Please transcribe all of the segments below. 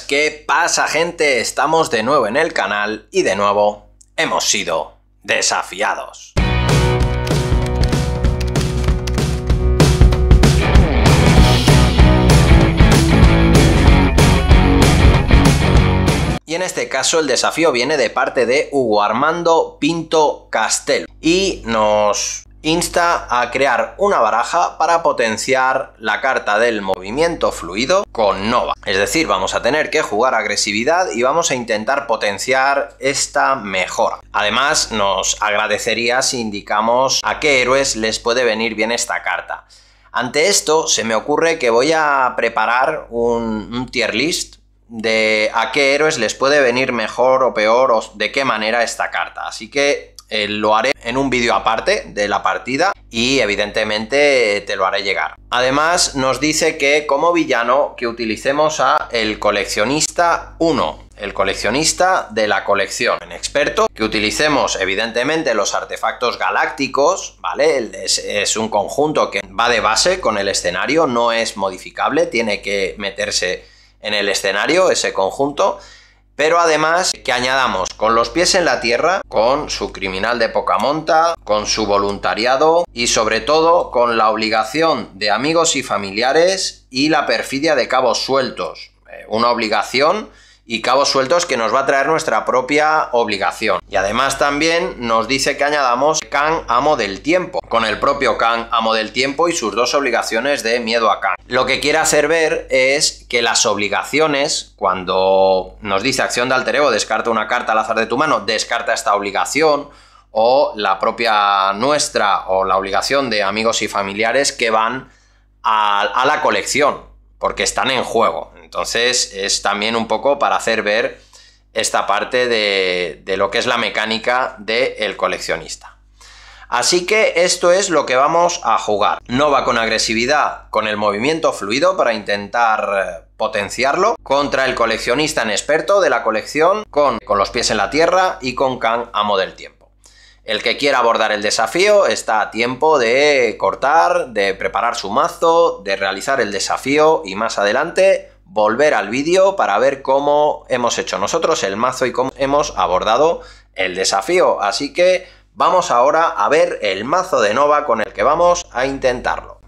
¿qué pasa gente? Estamos de nuevo en el canal y de nuevo hemos sido desafiados. Y en este caso el desafío viene de parte de Hugo Armando Pinto Castel y nos insta a crear una baraja para potenciar la carta del movimiento fluido con Nova. Es decir, vamos a tener que jugar agresividad y vamos a intentar potenciar esta mejora. Además, nos agradecería si indicamos a qué héroes les puede venir bien esta carta. Ante esto, se me ocurre que voy a preparar un, tier list de a qué héroes les puede venir mejor o peor o de qué manera esta carta. Así que eh, lo haré en un vídeo aparte de la partida y evidentemente te lo haré llegar. Además nos dice que como villano que utilicemos a el coleccionista 1, el coleccionista de la colección. En experto, que utilicemos evidentemente los artefactos galácticos, ¿vale? es, un conjunto que va de base con el escenario, no es modificable, tiene que meterse en el escenario ese conjunto. Pero además que añadamos con los pies en la tierra, con su criminal de poca monta, con su voluntariado y sobre todo con la obligación de amigos y familiares y la perfidia de cabos sueltos. Eh, una obligación y cabos sueltos que nos va a traer nuestra propia obligación. Y además también nos dice que añadamos Khan Amo del Tiempo, con el propio Khan Amo del Tiempo y sus dos obligaciones de miedo a Khan. Lo que quiere hacer ver es que las obligaciones, cuando nos dice acción de alter descarta una carta al azar de tu mano, descarta esta obligación, o la propia nuestra, o la obligación de amigos y familiares que van a la colección, porque están en juego. Entonces es también un poco para hacer ver esta parte de, lo que es la mecánica del coleccionista. Así que esto es lo que vamos a jugar. No va con agresividad, con el movimiento fluido para intentar eh, potenciarlo, contra el coleccionista en experto de la colección, con, con los pies en la tierra y con Khan amo del tiempo. El que quiera abordar el desafío está a tiempo de cortar, de preparar su mazo, de realizar el desafío y más adelante volver al vídeo para ver cómo hemos hecho nosotros el mazo y cómo hemos abordado el desafío. Así que vamos ahora a ver el mazo de Nova con el que vamos a intentarlo.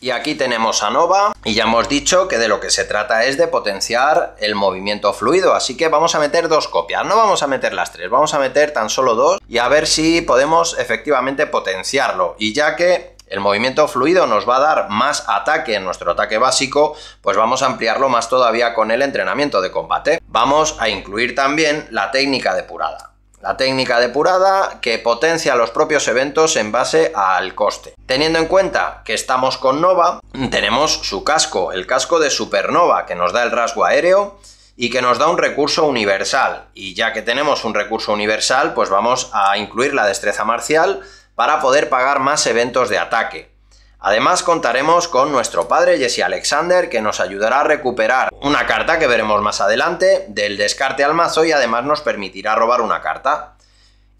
Y aquí tenemos a Nova y ya hemos dicho que de lo que se trata es de potenciar el movimiento fluido, así que vamos a meter dos copias, no vamos a meter las tres, vamos a meter tan solo dos y a ver si podemos efectivamente potenciarlo. Y ya que el movimiento fluido nos va a dar más ataque en nuestro ataque básico, pues vamos a ampliarlo más todavía con el entrenamiento de combate. Vamos a incluir también la técnica depurada. La técnica depurada que potencia los propios eventos en base al coste. Teniendo en cuenta que estamos con Nova, tenemos su casco, el casco de Supernova, que nos da el rasgo aéreo y que nos da un recurso universal. Y ya que tenemos un recurso universal, pues vamos a incluir la destreza marcial para poder pagar más eventos de ataque. Además contaremos con nuestro padre Jesse Alexander que nos ayudará a recuperar una carta que veremos más adelante del descarte al mazo y además nos permitirá robar una carta.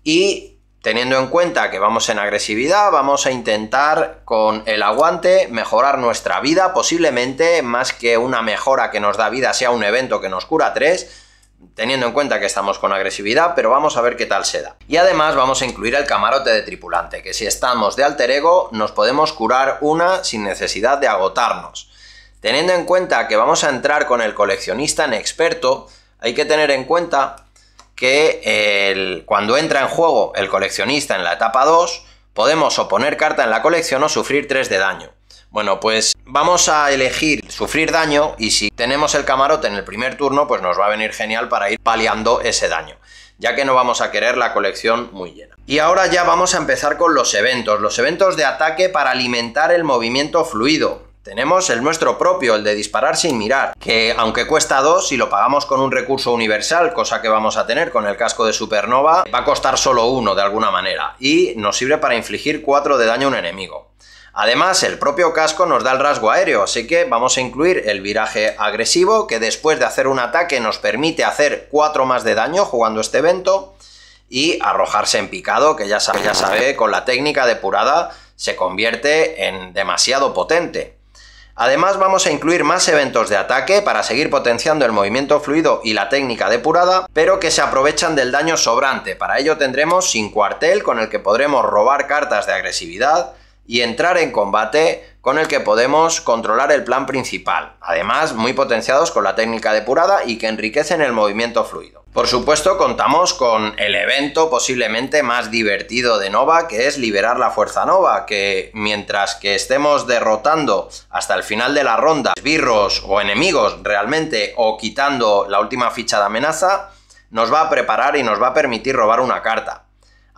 Y teniendo en cuenta que vamos en agresividad, vamos a intentar con el aguante mejorar nuestra vida, posiblemente más que una mejora que nos da vida sea un evento que nos cura 3, teniendo en cuenta que estamos con agresividad, pero vamos a ver qué tal se da. Y además vamos a incluir el camarote de tripulante, que si estamos de alter ego nos podemos curar una sin necesidad de agotarnos. Teniendo en cuenta que vamos a entrar con el coleccionista en experto, hay que tener en cuenta que cuando entra en juego el coleccionista en la etapa 2, podemos oponer carta en la colección o sufrir 3 de daño. Bueno, pues vamos a elegir sufrir daño y si tenemos el camarote en el primer turno, pues nos va a venir genial para ir paliando ese daño, ya que no vamos a querer la colección muy llena. Y ahora ya vamos a empezar con los eventos, los eventos de ataque para alimentar el movimiento fluido. Tenemos el nuestro propio, el de disparar sin mirar, que aunque cuesta 2, si lo pagamos con un recurso universal, cosa que vamos a tener con el casco de supernova, va a costar solo uno de alguna manera, y nos sirve para infligir 4 de daño a un enemigo. Además, el propio casco nos da el rasgo aéreo, así que vamos a incluir el viraje agresivo, que después de hacer un ataque nos permite hacer 4 más de daño jugando este evento, y arrojarse en picado, que ya sabe, ya con la técnica depurada se convierte en demasiado potente. Además vamos a incluir más eventos de ataque para seguir potenciando el movimiento fluido y la técnica depurada, pero que se aprovechan del daño sobrante. Para ello tendremos sin cuartel con el que podremos robar cartas de agresividad, y entrar en combate con el que podemos controlar el plan principal, además muy potenciados con la técnica depurada y que enriquecen el movimiento fluido. Por supuesto, contamos con el evento posiblemente más divertido de Nova, que es liberar la fuerza Nova, que mientras que estemos derrotando hasta el final de la ronda esbirros o enemigos realmente, o quitando la última ficha de amenaza, nos va a preparar y nos va a permitir robar una carta.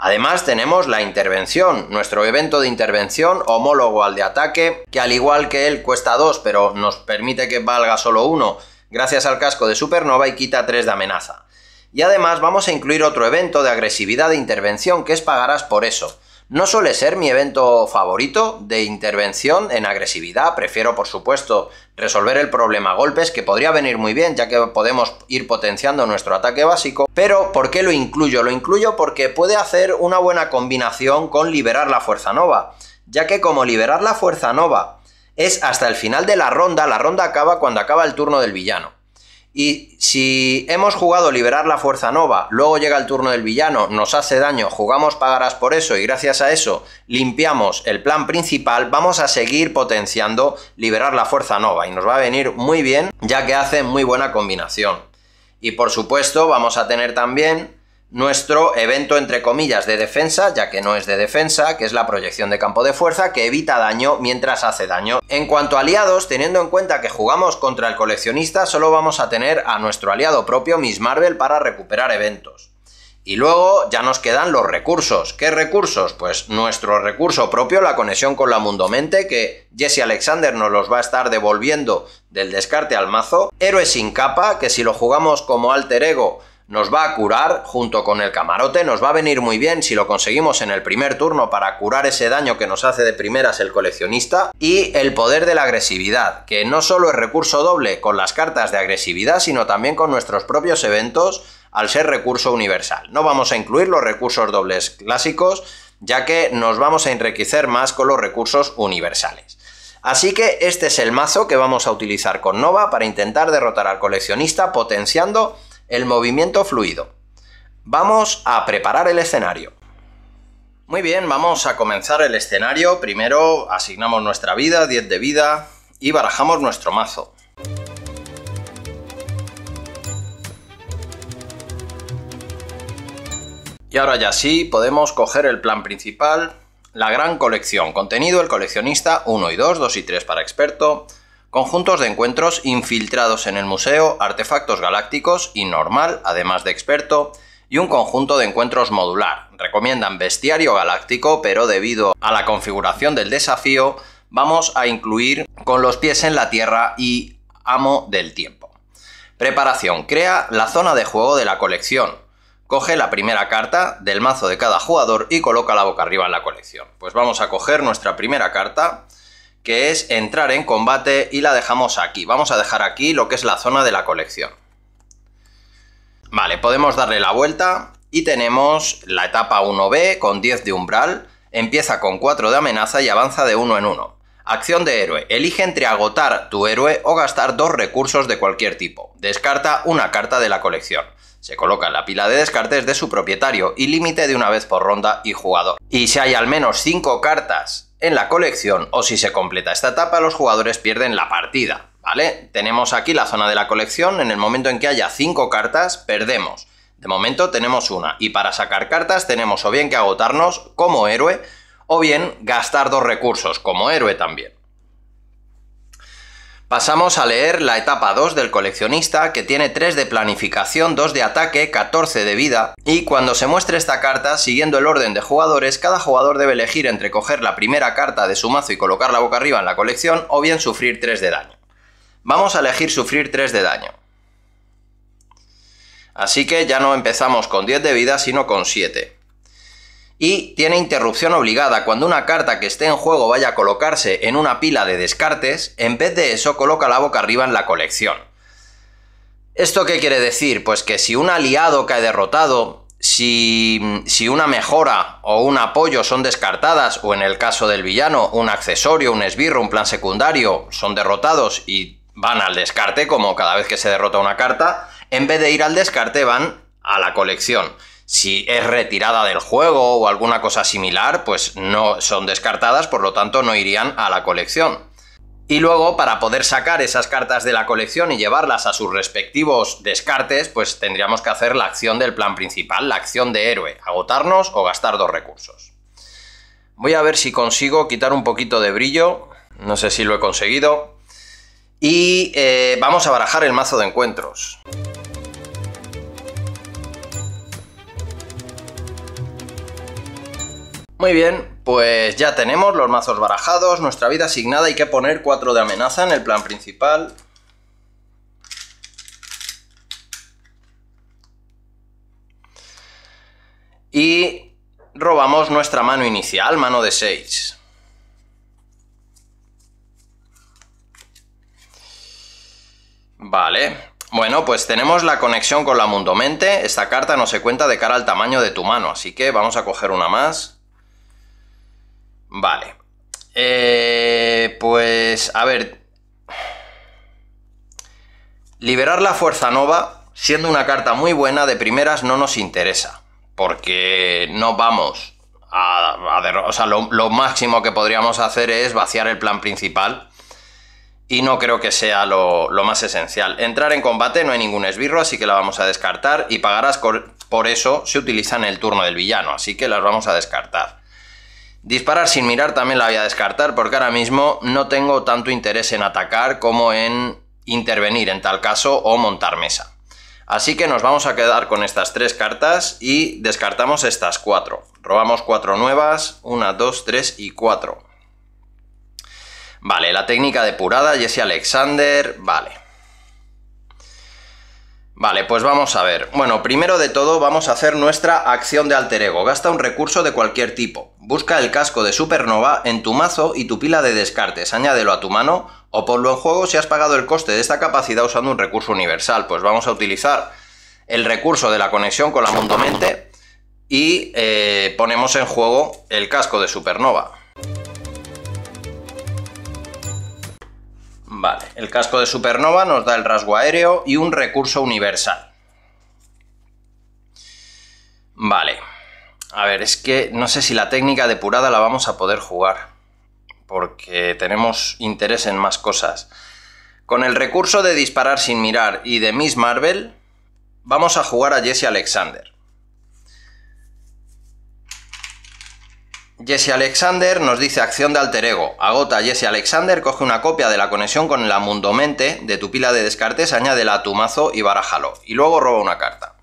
Además tenemos la intervención, nuestro evento de intervención homólogo al de ataque, que al igual que él cuesta 2 pero nos permite que valga solo 1 gracias al casco de supernova y quita 3 de amenaza. Y además vamos a incluir otro evento de agresividad de intervención que es pagarás por eso. No suele ser mi evento favorito de intervención en agresividad, prefiero por supuesto resolver el problema golpes, que podría venir muy bien ya que podemos ir potenciando nuestro ataque básico, pero ¿por qué lo incluyo? Lo incluyo porque puede hacer una buena combinación con liberar la fuerza nova, ya que como liberar la fuerza nova es hasta el final de la ronda, la ronda acaba cuando acaba el turno del villano. Y si hemos jugado liberar la fuerza nova, luego llega el turno del villano, nos hace daño, jugamos pagarás por eso y gracias a eso limpiamos el plan principal, vamos a seguir potenciando liberar la fuerza nova y nos va a venir muy bien ya que hace muy buena combinación. Y por supuesto vamos a tener también nuestro evento entre comillas de defensa, ya que no es de defensa, que es la proyección de campo de fuerza que evita daño mientras hace daño. En cuanto a aliados, teniendo en cuenta que jugamos contra el coleccionista, solo vamos a tener a nuestro aliado propio Miss Marvel para recuperar eventos. Y luego ya nos quedan los recursos. ¿Qué recursos? Pues nuestro recurso propio, la conexión con la Mundomente, que Jesse Alexander nos los va a estar devolviendo del descarte al mazo. Héroe sin capa, que si lo jugamos como alter ego nos va a curar junto con el camarote, nos va a venir muy bien si lo conseguimos en el primer turno para curar ese daño que nos hace de primeras el coleccionista y el poder de la agresividad, que no solo es recurso doble con las cartas de agresividad, sino también con nuestros propios eventos al ser recurso universal. No vamos a incluir los recursos dobles clásicos, ya que nos vamos a enriquecer más con los recursos universales. Así que este es el mazo que vamos a utilizar con Nova para intentar derrotar al coleccionista potenciando el movimiento fluido. Vamos a preparar el escenario. Muy bien, vamos a comenzar el escenario. Primero asignamos nuestra vida, 10 de vida, y barajamos nuestro mazo. Y ahora ya sí, podemos coger el plan principal, la gran colección, contenido el coleccionista 1 y 2, 2 y 3 para experto, conjuntos de encuentros infiltrados en el museo, artefactos galácticos y normal, además de experto, y un conjunto de encuentros modular. Recomiendan bestiario galáctico, pero debido a la configuración del desafío, vamos a incluir con los pies en la tierra y amo del tiempo. Preparación. Crea la zona de juego de la colección. Coge la primera carta del mazo de cada jugador y coloca la boca arriba en la colección. Pues vamos a coger nuestra primera carta que es entrar en combate y la dejamos aquí. Vamos a dejar aquí lo que es la zona de la colección. Vale, podemos darle la vuelta y tenemos la etapa 1B con 10 de umbral, empieza con 4 de amenaza y avanza de 1 en 1. Acción de héroe. Elige entre agotar tu héroe o gastar dos recursos de cualquier tipo. Descarta una carta de la colección. Se coloca en la pila de descartes de su propietario y límite de una vez por ronda y jugador. Y si hay al menos 5 cartas en la colección o si se completa esta etapa los jugadores pierden la partida, ¿vale? Tenemos aquí la zona de la colección, en el momento en que haya 5 cartas perdemos. De momento tenemos una y para sacar cartas tenemos o bien que agotarnos como héroe o bien gastar dos recursos como héroe también. Pasamos a leer la etapa 2 del coleccionista, que tiene 3 de planificación, 2 de ataque, 14 de vida, y cuando se muestre esta carta, siguiendo el orden de jugadores, cada jugador debe elegir entre coger la primera carta de su mazo y colocarla boca arriba en la colección, o bien sufrir 3 de daño. Vamos a elegir sufrir 3 de daño. Así que ya no empezamos con 10 de vida, sino con 7 y tiene interrupción obligada cuando una carta que esté en juego vaya a colocarse en una pila de descartes, en vez de eso coloca la boca arriba en la colección. ¿Esto qué quiere decir? Pues que si un aliado cae derrotado, si, si una mejora o un apoyo son descartadas, o en el caso del villano, un accesorio, un esbirro, un plan secundario, son derrotados y van al descarte, como cada vez que se derrota una carta, en vez de ir al descarte van a la colección si es retirada del juego o alguna cosa similar, pues no son descartadas, por lo tanto no irían a la colección. Y luego, para poder sacar esas cartas de la colección y llevarlas a sus respectivos descartes, pues tendríamos que hacer la acción del plan principal, la acción de héroe, agotarnos o gastar dos recursos. Voy a ver si consigo quitar un poquito de brillo, no sé si lo he conseguido. Y eh, vamos a barajar el mazo de encuentros. Muy bien, pues ya tenemos los mazos barajados, nuestra vida asignada, hay que poner 4 de amenaza en el plan principal. Y robamos nuestra mano inicial, mano de 6. Vale. Bueno, pues tenemos la conexión con la Mundomente. Esta carta no se cuenta de cara al tamaño de tu mano, así que vamos a coger una más. Vale. Eh, pues, a ver. Liberar la Fuerza Nova, siendo una carta muy buena, de primeras no nos interesa. Porque no vamos a... a o sea, lo, máximo que podríamos hacer es vaciar el plan principal y no creo que sea lo, lo, más esencial. Entrar en combate no hay ningún esbirro, así que la vamos a descartar y pagarás por eso se utiliza en el turno del villano, así que las vamos a descartar. Disparar sin mirar también la voy a descartar porque ahora mismo no tengo tanto interés en atacar como en intervenir en tal caso o montar mesa. Así que nos vamos a quedar con estas tres cartas y descartamos estas cuatro. Robamos cuatro nuevas, una, dos, tres y cuatro. Vale, la técnica depurada, Jesse Alexander, vale. Vale, pues vamos a ver. Bueno, primero de todo vamos a hacer nuestra acción de alter ego. Gasta un recurso de cualquier tipo. Busca el casco de Supernova en tu mazo y tu pila de descartes, añádelo a tu mano o ponlo en juego si has pagado el coste de esta capacidad usando un recurso universal. Pues vamos a utilizar el recurso de la conexión con la Mundomente y eh, ponemos en juego el casco de Supernova. Vale, el casco de Supernova nos da el rasgo aéreo y un recurso universal. Vale. A ver, es que no sé si la técnica depurada la vamos a poder jugar, porque tenemos interés en más cosas. Con el recurso de disparar sin mirar y de Miss Marvel, vamos a jugar a Jesse Alexander. Jesse Alexander nos dice acción de alter ego. Agota Jesse Alexander, coge una copia de la conexión con la mundomente de tu pila de descartes, añádela a tu mazo y barájalo. Y luego roba una carta.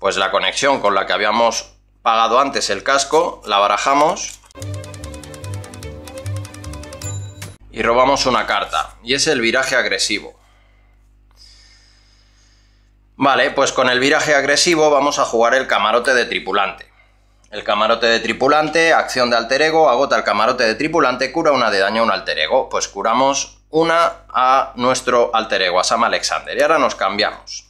Pues la conexión con la que habíamos pagado antes el casco, la barajamos y robamos una carta, y es el viraje agresivo. Vale, pues con el viraje agresivo vamos a jugar el camarote de tripulante. El camarote de tripulante, acción de alter ego, agota el camarote de tripulante, cura una de daño a un alter ego. Pues curamos una a nuestro alter ego, a Sam Alexander. Y ahora nos cambiamos.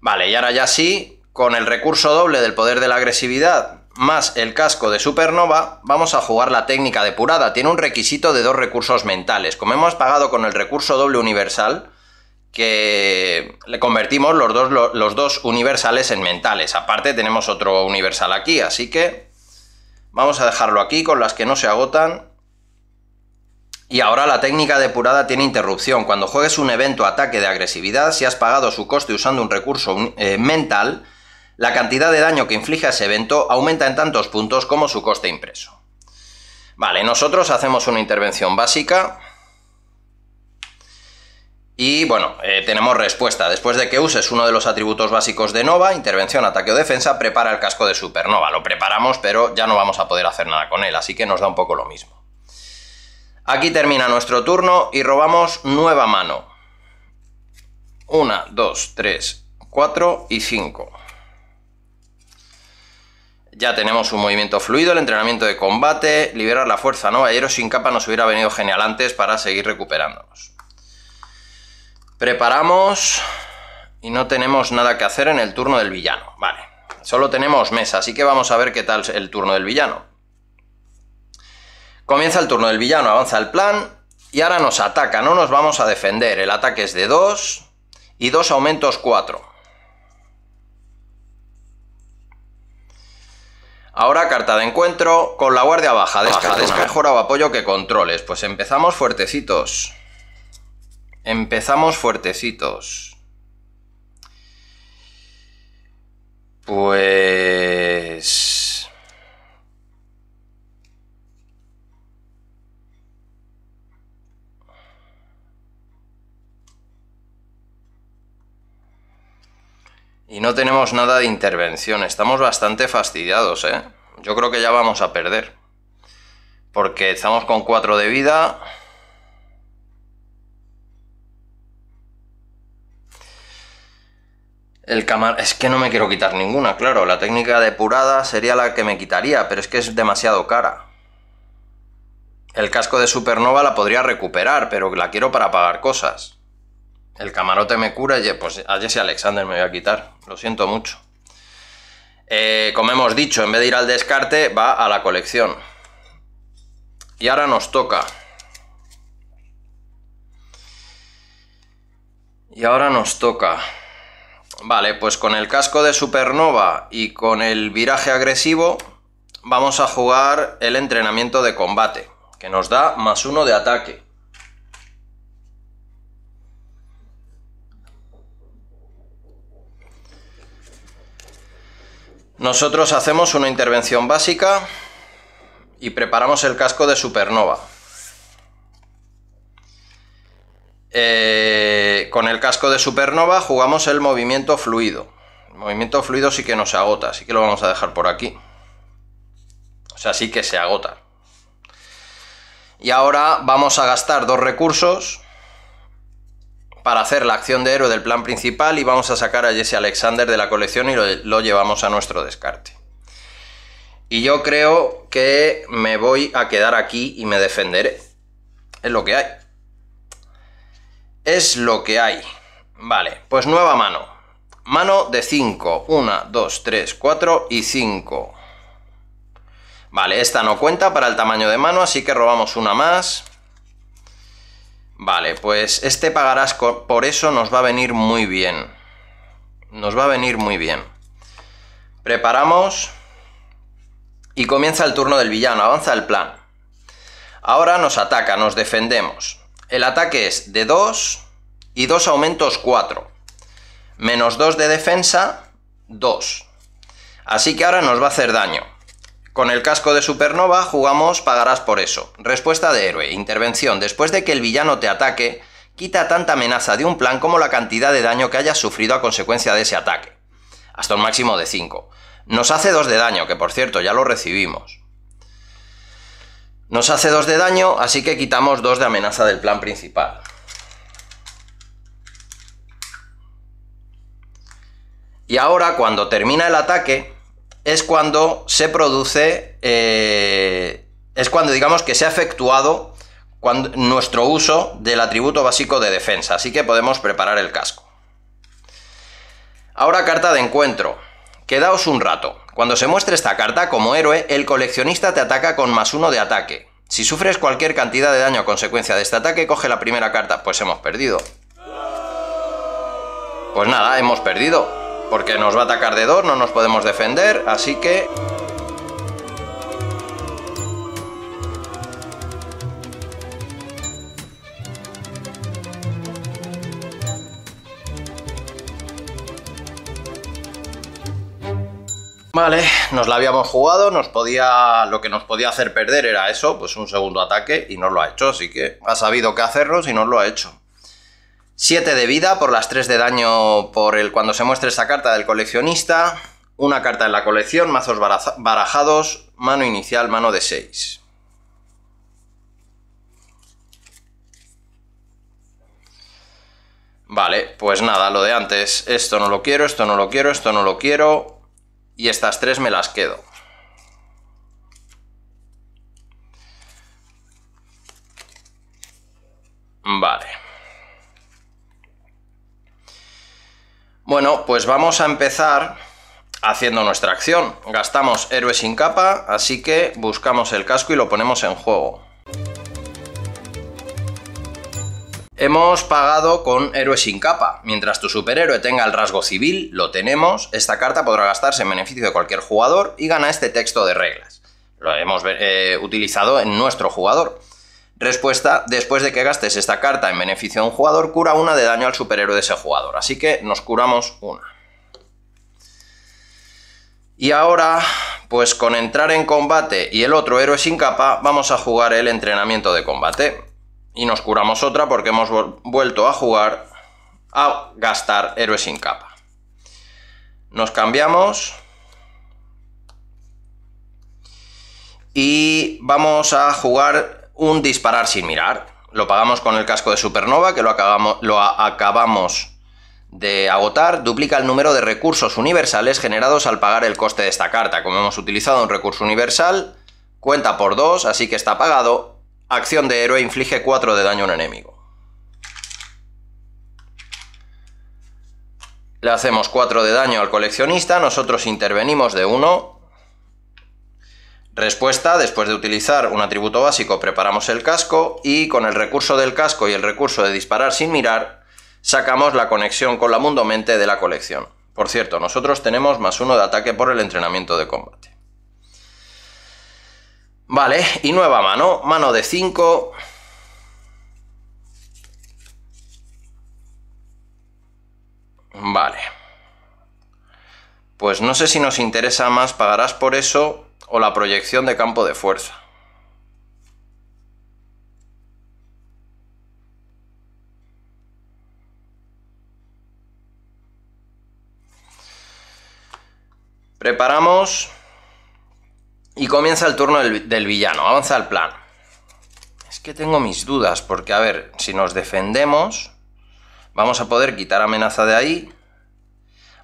Vale, y ahora ya sí, con el recurso doble del poder de la agresividad más el casco de supernova, vamos a jugar la técnica depurada. Tiene un requisito de dos recursos mentales. Como hemos pagado con el recurso doble universal, que le convertimos los dos, los dos universales en mentales. Aparte tenemos otro universal aquí, así que vamos a dejarlo aquí con las que no se agotan. Y ahora la técnica depurada tiene interrupción. Cuando juegues un evento ataque de agresividad, si has pagado su coste usando un recurso eh, mental, la cantidad de daño que inflige ese evento aumenta en tantos puntos como su coste impreso. Vale, nosotros hacemos una intervención básica. Y bueno, eh, tenemos respuesta. Después de que uses uno de los atributos básicos de Nova, intervención, ataque o defensa, prepara el casco de Supernova. Lo preparamos, pero ya no vamos a poder hacer nada con él, así que nos da un poco lo mismo. Aquí termina nuestro turno y robamos nueva mano. 1, 2, 3, 4 y 5. Ya tenemos un movimiento fluido, el entrenamiento de combate, liberar la fuerza, ¿no? Ayer sin capa nos hubiera venido genial antes para seguir recuperándonos. Preparamos y no tenemos nada que hacer en el turno del villano. Vale, solo tenemos mesa, así que vamos a ver qué tal el turno del villano. Comienza el turno del villano, avanza el plan y ahora nos ataca, no nos vamos a defender. El ataque es de 2 y 2 aumentos 4. Ahora carta de encuentro con la guardia baja. Desca, mejor o apoyo que controles. Pues empezamos fuertecitos. Empezamos fuertecitos. Pues... Y no tenemos nada de intervención. Estamos bastante fastidiados, ¿eh? Yo creo que ya vamos a perder. Porque estamos con 4 de vida. El camar... Es que no me quiero quitar ninguna, claro. La técnica depurada sería la que me quitaría, pero es que es demasiado cara. El casco de supernova la podría recuperar, pero la quiero para pagar cosas el camarote me cura, y pues a Jesse Alexander me voy a quitar, lo siento mucho. Eh, como hemos dicho, en vez de ir al descarte, va a la colección. Y ahora nos toca. Y ahora nos toca. Vale, pues con el casco de Supernova y con el viraje agresivo vamos a jugar el entrenamiento de combate, que nos da más uno de ataque. Nosotros hacemos una intervención básica y preparamos el casco de supernova. Eh, con el casco de supernova jugamos el movimiento fluido. El movimiento fluido sí que no se agota, así que lo vamos a dejar por aquí. O sea, sí que se agota. Y ahora vamos a gastar dos recursos para hacer la acción de héroe del plan principal y vamos a sacar a Jesse Alexander de la colección y lo, llevamos a nuestro descarte. Y yo creo que me voy a quedar aquí y me defenderé. Es lo que hay. Es lo que hay. Vale, pues nueva mano. Mano de 5. 1, 2, 3, 4 y 5. Vale, esta no cuenta para el tamaño de mano, así que robamos una más. Vale, pues este pagarás por eso nos va a venir muy bien. Nos va a venir muy bien. Preparamos y comienza el turno del villano, avanza el plan. Ahora nos ataca, nos defendemos. El ataque es de 2 y 2 aumentos 4. Menos 2 de defensa, 2. Así que ahora nos va a hacer daño. Con el casco de Supernova jugamos Pagarás por eso. Respuesta de héroe. Intervención. Después de que el villano te ataque, quita tanta amenaza de un plan como la cantidad de daño que hayas sufrido a consecuencia de ese ataque. Hasta un máximo de 5. Nos hace 2 de daño, que por cierto ya lo recibimos. Nos hace 2 de daño, así que quitamos 2 de amenaza del plan principal. Y ahora, cuando termina el ataque, es cuando se produce, eh, es cuando digamos que se ha efectuado nuestro uso del atributo básico de defensa, así que podemos preparar el casco. Ahora carta de encuentro. Quedaos un rato. Cuando se muestre esta carta como héroe, el coleccionista te ataca con más uno de ataque. Si sufres cualquier cantidad de daño a consecuencia de este ataque, coge la primera carta. Pues hemos perdido. Pues nada, hemos perdido. Porque nos va a atacar de dos, no nos podemos defender, así que... Vale, nos la habíamos jugado, nos podía lo que nos podía hacer perder era eso, pues un segundo ataque y nos lo ha hecho, así que ha sabido qué hacerlo y nos lo ha hecho. 7 de vida por las 3 de daño por el cuando se muestre esa carta del coleccionista. Una carta en la colección, mazos barajados, mano inicial, mano de 6. Vale, pues nada, lo de antes. Esto no lo quiero, esto no lo quiero, esto no lo quiero. Y estas tres me las quedo. Vale. Bueno, pues vamos a empezar haciendo nuestra acción. Gastamos héroe sin capa, así que buscamos el casco y lo ponemos en juego. Hemos pagado con héroe sin capa. Mientras tu superhéroe tenga el rasgo civil, lo tenemos, esta carta podrá gastarse en beneficio de cualquier jugador y gana este texto de reglas. Lo hemos eh, utilizado en nuestro jugador. Respuesta, después de que gastes esta carta en beneficio de un jugador, cura una de daño al superhéroe de ese jugador. Así que nos curamos una. Y ahora, pues con entrar en combate y el otro héroe sin capa, vamos a jugar el entrenamiento de combate. Y nos curamos otra porque hemos vuelto a jugar a gastar héroe sin capa. Nos cambiamos. Y vamos a jugar un disparar sin mirar. Lo pagamos con el casco de Supernova, que lo, acabamos, lo acabamos de agotar. Duplica el número de recursos universales generados al pagar el coste de esta carta. Como hemos utilizado un recurso universal, cuenta por 2, así que está pagado. Acción de héroe inflige 4 de daño a un enemigo. Le hacemos 4 de daño al coleccionista, nosotros intervenimos de 1 Respuesta, después de utilizar un atributo básico preparamos el casco y con el recurso del casco y el recurso de disparar sin mirar sacamos la conexión con la mundo mente de la colección. Por cierto, nosotros tenemos más uno de ataque por el entrenamiento de combate. Vale, y nueva mano, mano de 5. Vale. Pues no sé si nos interesa más, pagarás por eso o la proyección de campo de fuerza. Preparamos y comienza el turno del, villano, avanza el plan. Es que tengo mis dudas, porque a ver, si nos defendemos, vamos a poder quitar amenaza de ahí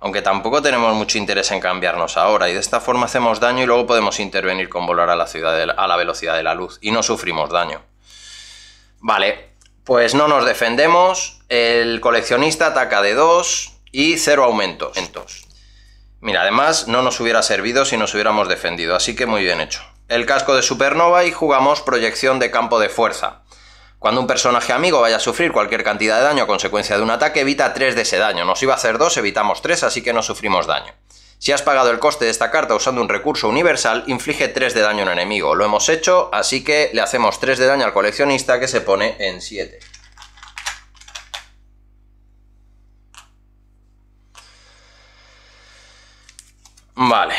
aunque tampoco tenemos mucho interés en cambiarnos ahora, y de esta forma hacemos daño y luego podemos intervenir con volar a la, ciudad a la velocidad de la luz, y no sufrimos daño. Vale, pues no nos defendemos, el coleccionista ataca de 2 y 0 aumentos. mira, además no nos hubiera servido si nos hubiéramos defendido, así que muy bien hecho. El casco de supernova y jugamos proyección de campo de fuerza. Cuando un personaje amigo vaya a sufrir cualquier cantidad de daño a consecuencia de un ataque, evita 3 de ese daño. Nos iba a hacer 2, evitamos 3, así que no sufrimos daño. Si has pagado el coste de esta carta usando un recurso universal, inflige 3 de daño a un enemigo. Lo hemos hecho, así que le hacemos 3 de daño al coleccionista que se pone en 7. Vale.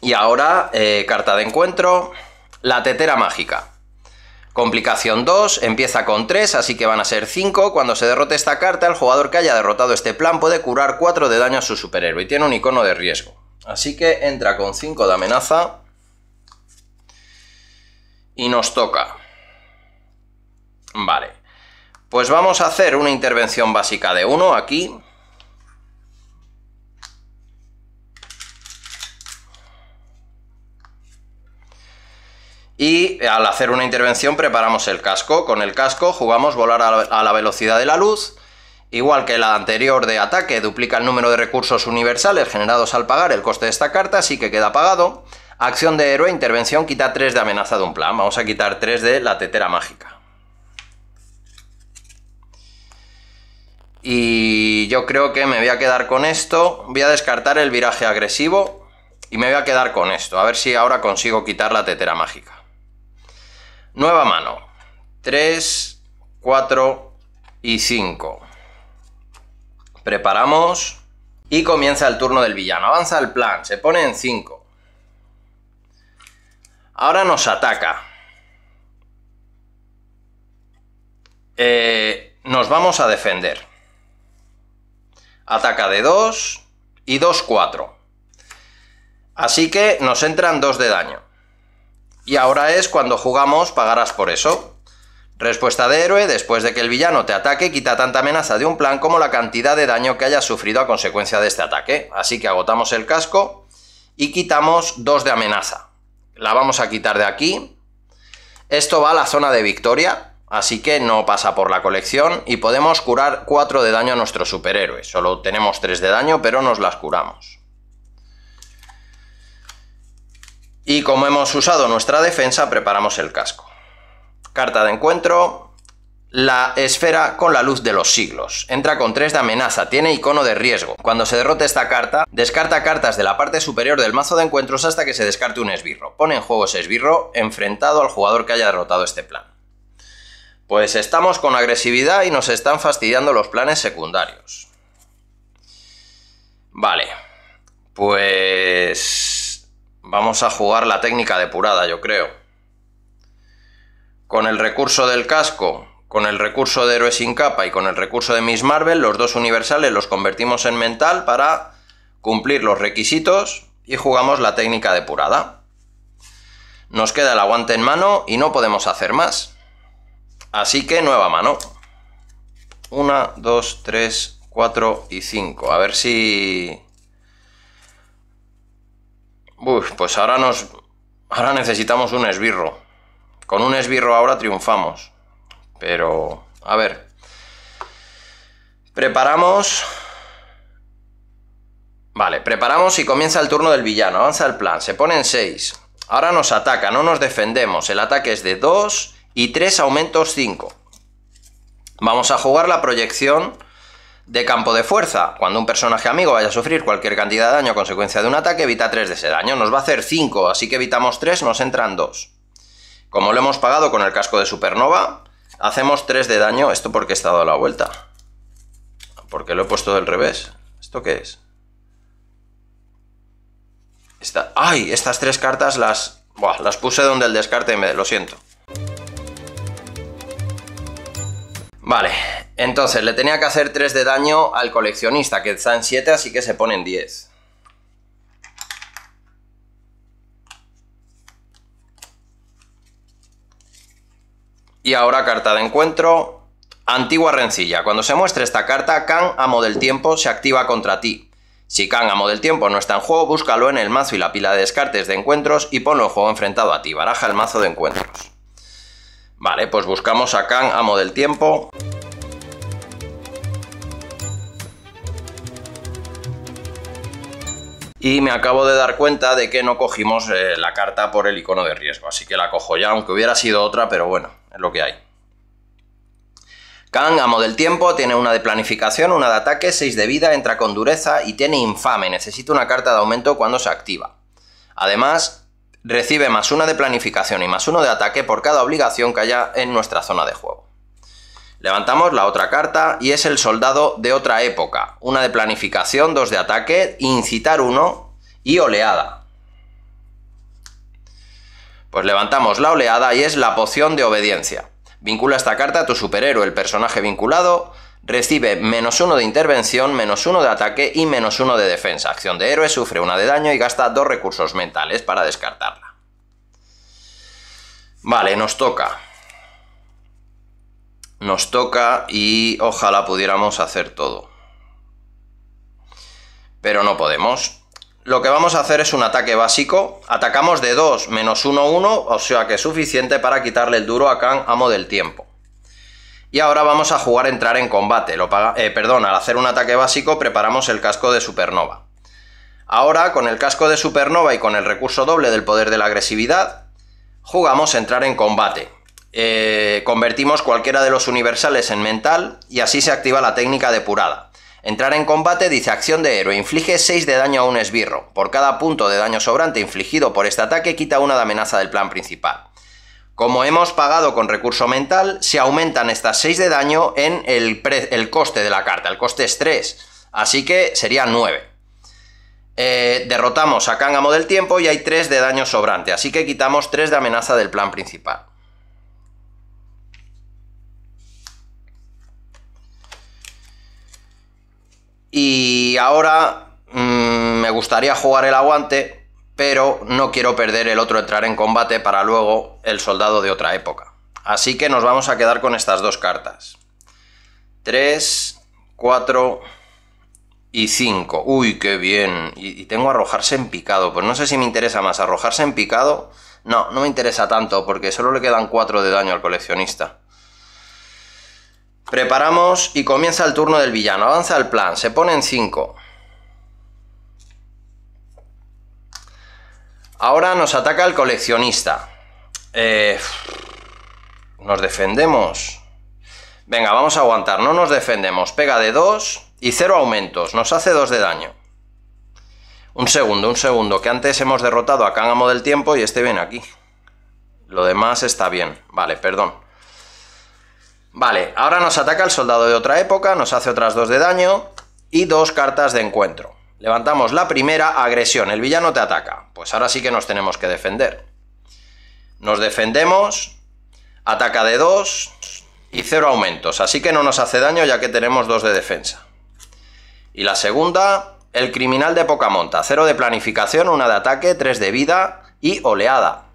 Y ahora, eh, carta de encuentro, la tetera mágica. Complicación 2 empieza con 3, así que van a ser 5. Cuando se derrote esta carta, el jugador que haya derrotado este plan puede curar 4 de daño a su superhéroe y tiene un icono de riesgo. Así que entra con 5 de amenaza y nos toca. Vale, pues vamos a hacer una intervención básica de 1 aquí. y eh, al hacer una intervención preparamos el casco. Con el casco jugamos volar a la velocidad de la luz. Igual que la anterior de ataque duplica el número de recursos universales generados al pagar el coste de esta carta, así que queda pagado. Acción de héroe, intervención, quita 3 de amenaza de un plan. Vamos a quitar 3 de la tetera mágica. Y yo creo que me voy a quedar con esto. Voy a descartar el viraje agresivo y me voy a quedar con esto. A ver si ahora consigo quitar la tetera mágica. Nueva mano. 3, 4 y 5. Preparamos y comienza el turno del villano. Avanza el plan, se pone en 5. Ahora nos ataca. Eh, nos vamos a defender. Ataca de 2 y 2, 4. Así que nos entran 2 de daño y ahora es cuando jugamos pagarás por eso. Respuesta de héroe, después de que el villano te ataque, quita tanta amenaza de un plan como la cantidad de daño que hayas sufrido a consecuencia de este ataque. Así que agotamos el casco y quitamos 2 de amenaza. La vamos a quitar de aquí. Esto va a la zona de victoria, así que no pasa por la colección y podemos curar 4 de daño a nuestro superhéroe. Solo tenemos 3 de daño, pero nos las curamos. Y como hemos usado nuestra defensa, preparamos el casco. Carta de encuentro. La esfera con la luz de los siglos. Entra con 3 de amenaza, tiene icono de riesgo. Cuando se derrote esta carta, descarta cartas de la parte superior del mazo de encuentros hasta que se descarte un esbirro. Pone en juego ese esbirro enfrentado al jugador que haya derrotado este plan. Pues estamos con agresividad y nos están fastidiando los planes secundarios. Vale. Pues Vamos a jugar la técnica depurada, yo creo. Con el recurso del casco, con el recurso de Héroe sin capa y con el recurso de Miss Marvel, los dos universales los convertimos en mental para cumplir los requisitos y jugamos la técnica depurada. Nos queda el aguante en mano y no podemos hacer más. Así que nueva mano. 1, 2, 3, 4 y 5. A ver si pues ahora nos. Ahora necesitamos un esbirro. Con un esbirro ahora triunfamos. Pero. A ver. Preparamos. Vale, preparamos y comienza el turno del villano. Avanza el plan. Se ponen 6. Ahora nos ataca, no nos defendemos. El ataque es de 2 y 3 aumentos 5. Vamos a jugar la proyección de campo de fuerza, cuando un personaje amigo vaya a sufrir cualquier cantidad de daño a consecuencia de un ataque, evita 3 de ese daño. Nos va a hacer 5, así que evitamos 3, nos entran 2. Como lo hemos pagado con el casco de supernova, hacemos 3 de daño. Esto porque he estado a la vuelta. Porque lo he puesto del revés. ¿Esto qué es? ¡Ay! Estas tres cartas las... Buah, las puse donde el descarte me... Lo siento. Vale, entonces, le tenía que hacer 3 de daño al coleccionista, que está en 7, así que se pone en 10. Y ahora carta de encuentro. Antigua rencilla. Cuando se muestre esta carta, Khan, amo del tiempo, se activa contra ti. Si Khan, amo del tiempo, no está en juego, búscalo en el mazo y la pila de descartes de encuentros y ponlo en juego enfrentado a ti. Baraja el mazo de encuentros. Vale, pues buscamos a Khan, amo del tiempo. y me acabo de dar cuenta de que no cogimos eh, la carta por el icono de riesgo, así que la cojo ya, aunque hubiera sido otra, pero bueno, es lo que hay. Kang, amo del tiempo, tiene una de planificación, una de ataque, 6 de vida, entra con dureza y tiene infame, necesita una carta de aumento cuando se activa. Además, recibe más una de planificación y más uno de ataque por cada obligación que haya en nuestra zona de juego. Levantamos la otra carta y es el soldado de otra época. Una de planificación, dos de ataque, incitar uno y oleada. Pues levantamos la oleada y es la poción de obediencia. Vincula esta carta a tu superhéroe, el personaje vinculado. Recibe menos uno de intervención, menos uno de ataque y menos uno de defensa. Acción de héroe, sufre una de daño y gasta dos recursos mentales para descartarla. Vale, nos toca nos toca y ojalá pudiéramos hacer todo. Pero no podemos. Lo que vamos a hacer es un ataque básico. Atacamos de 2 menos 1, 1, o sea que es suficiente para quitarle el duro a Khan, amo del tiempo. Y ahora vamos a jugar entrar en combate. Lo eh, perdón, al hacer un ataque básico preparamos el casco de supernova. Ahora, con el casco de supernova y con el recurso doble del poder de la agresividad, jugamos entrar en combate. Eh, convertimos cualquiera de los universales en mental y así se activa la técnica depurada. Entrar en combate dice acción de héroe, inflige 6 de daño a un esbirro. Por cada punto de daño sobrante infligido por este ataque quita una de amenaza del plan principal. Como hemos pagado con recurso mental, se aumentan estas 6 de daño en el, coste de la carta. El coste es 3, así que sería 9. Eh, derrotamos a Cángamo del Tiempo y hay 3 de daño sobrante, así que quitamos 3 de amenaza del plan principal. Y ahora mm, me gustaría jugar el aguante, pero no quiero perder el otro entrar en combate para luego el soldado de otra época. Así que nos vamos a quedar con estas dos cartas. 3, 4 y 5. Uy, qué bien. Y, y, tengo arrojarse en picado. Pues no sé si me interesa más arrojarse en picado. No, no me interesa tanto porque solo le quedan 4 de daño al coleccionista. Preparamos y comienza el turno del villano. Avanza el plan, se pone en 5. Ahora nos ataca el coleccionista. Eh, nos defendemos. Venga, vamos a aguantar, no nos defendemos. Pega de 2 y 0 aumentos, nos hace 2 de daño. Un segundo, un segundo, que antes hemos derrotado a Cángamo del Tiempo y este viene aquí. Lo demás está bien, vale, perdón. Vale, ahora nos ataca el soldado de otra época, nos hace otras dos de daño y dos cartas de encuentro. Levantamos la primera, agresión, el villano te ataca. Pues ahora sí que nos tenemos que defender. Nos defendemos, ataca de dos y cero aumentos, así que no nos hace daño ya que tenemos dos de defensa. Y la segunda, el criminal de poca monta, cero de planificación, una de ataque, tres de vida y oleada.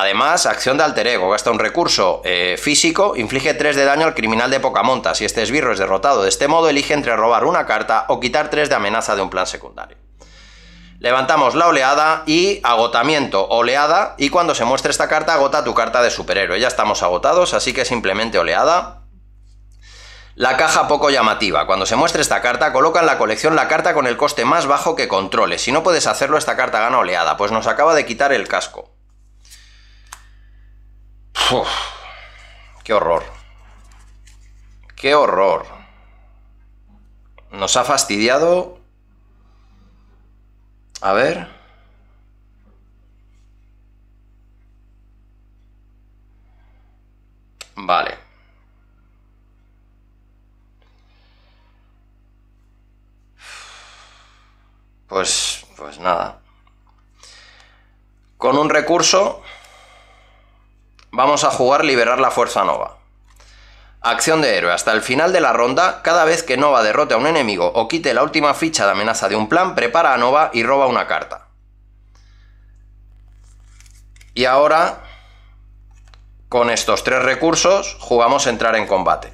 Además, acción de alter ego, gasta un recurso eh, físico, inflige 3 de daño al criminal de poca monta. Si este esbirro es derrotado de este modo, elige entre robar una carta o quitar 3 de amenaza de un plan secundario. Levantamos la oleada y agotamiento, oleada, y cuando se muestre esta carta, agota tu carta de superhéroe. Ya estamos agotados, así que simplemente oleada. La caja poco llamativa. Cuando se muestre esta carta, coloca en la colección la carta con el coste más bajo que controles. Si no puedes hacerlo, esta carta gana oleada, pues nos acaba de quitar el casco. ¡Qué horror! ¡Qué horror! Nos ha fastidiado... A ver... Vale. Pues, pues nada. Con un recurso Vamos a jugar liberar la fuerza nova. Acción de héroe. Hasta el final de la ronda, cada vez que Nova derrote a un enemigo o quite la última ficha de amenaza de un plan, prepara a Nova y roba una carta. Y ahora, con estos tres recursos, jugamos entrar en combate.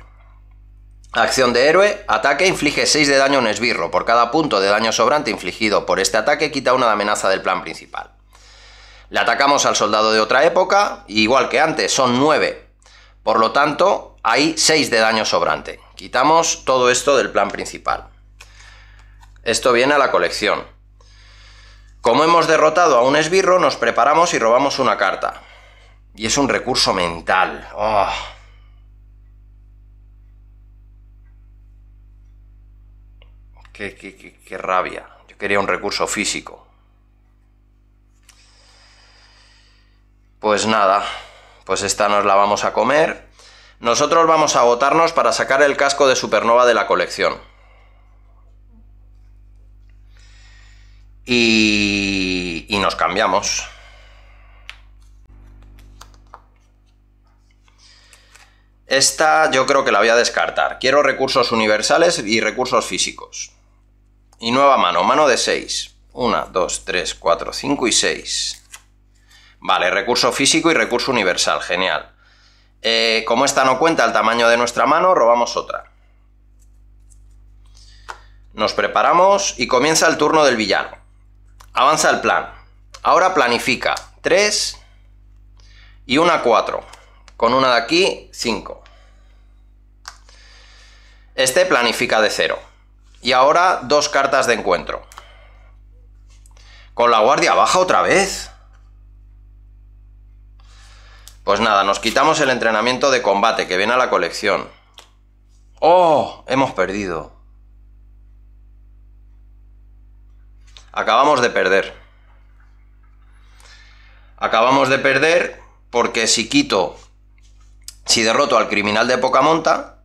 Acción de héroe, ataque, inflige 6 de daño a un esbirro. Por cada punto de daño sobrante infligido por este ataque, quita una de amenaza del plan principal. Le atacamos al soldado de otra época, igual que antes, son nueve. Por lo tanto, hay seis de daño sobrante. Quitamos todo esto del plan principal. Esto viene a la colección. Como hemos derrotado a un esbirro, nos preparamos y robamos una carta. Y es un recurso mental. Ah. qué, qué, qué rabia. Yo quería un recurso físico. Pues nada, pues esta nos la vamos a comer. Nosotros vamos a agotarnos para sacar el casco de Supernova de la colección. Y, y nos cambiamos. Esta yo creo que la voy a descartar. Quiero recursos universales y recursos físicos. Y nueva mano, mano de 6. 1, 2, 3, 4, 5 y 6. Vale, recurso físico y recurso universal, genial. Eh, como esta no cuenta el tamaño de nuestra mano, robamos otra. Nos preparamos y comienza el turno del villano. Avanza el plan. Ahora planifica 3 y una 4. Con una de aquí, 5. Este planifica de 0. Y ahora dos cartas de encuentro. Con la guardia baja otra vez. Pues nada, nos quitamos el entrenamiento de combate que viene a la colección. ¡Oh! Hemos perdido. Acabamos de perder. Acabamos de perder porque si quito, si derroto al criminal de poca monta,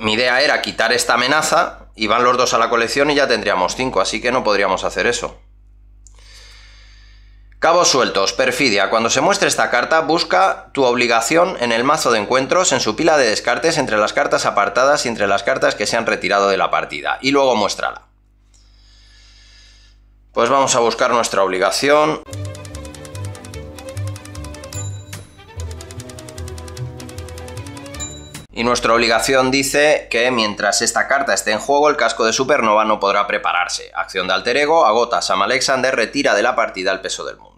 mi idea era quitar esta amenaza y van los dos a la colección y ya tendríamos cinco, así que no podríamos hacer eso. Cabos sueltos, perfidia. Cuando se muestre esta carta, busca tu obligación en el mazo de encuentros, en su pila de descartes, entre las cartas apartadas y entre las cartas que se han retirado de la partida. Y luego muéstrala. Pues vamos a buscar nuestra obligación. Y nuestra obligación dice que mientras esta carta esté en juego, el casco de Supernova no podrá prepararse. Acción de alter ego, agota a Sam Alexander, retira de la partida el peso del mundo.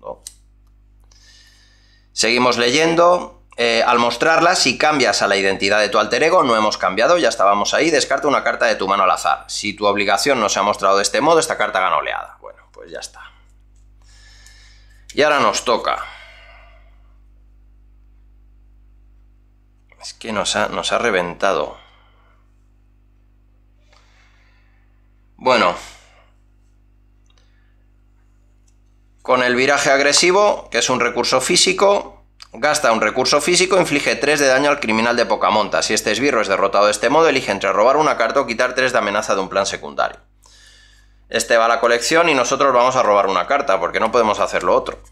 Seguimos leyendo. Eh, al mostrarla, si cambias a la identidad de tu alter ego, no hemos cambiado, ya estábamos ahí, descarta una carta de tu mano al azar. Si tu obligación no se ha mostrado de este modo, esta carta gana oleada. Bueno, pues ya está. Y ahora nos toca. Es que nos ha, nos ha reventado. Bueno, Con el viraje agresivo, que es un recurso físico, gasta un recurso físico, inflige 3 de daño al criminal de poca monta. Si este esbirro es derrotado de este modo, elige entre robar una carta o quitar 3 de amenaza de un plan secundario. Este va a la colección y nosotros vamos a robar una carta, porque no podemos hacer lo otro.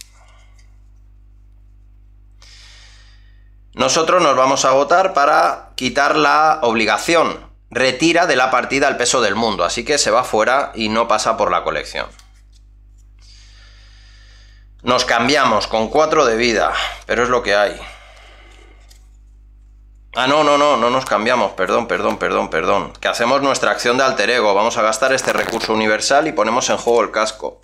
Nosotros nos vamos a votar para quitar la obligación. Retira de la partida el peso del mundo, así que se va fuera y no pasa por la colección. Nos cambiamos con 4 de vida, pero es lo que hay. Ah, no, no, no, no nos cambiamos, perdón, perdón, perdón, perdón. Que hacemos nuestra acción de alter ego, vamos a gastar este recurso universal y ponemos en juego el casco.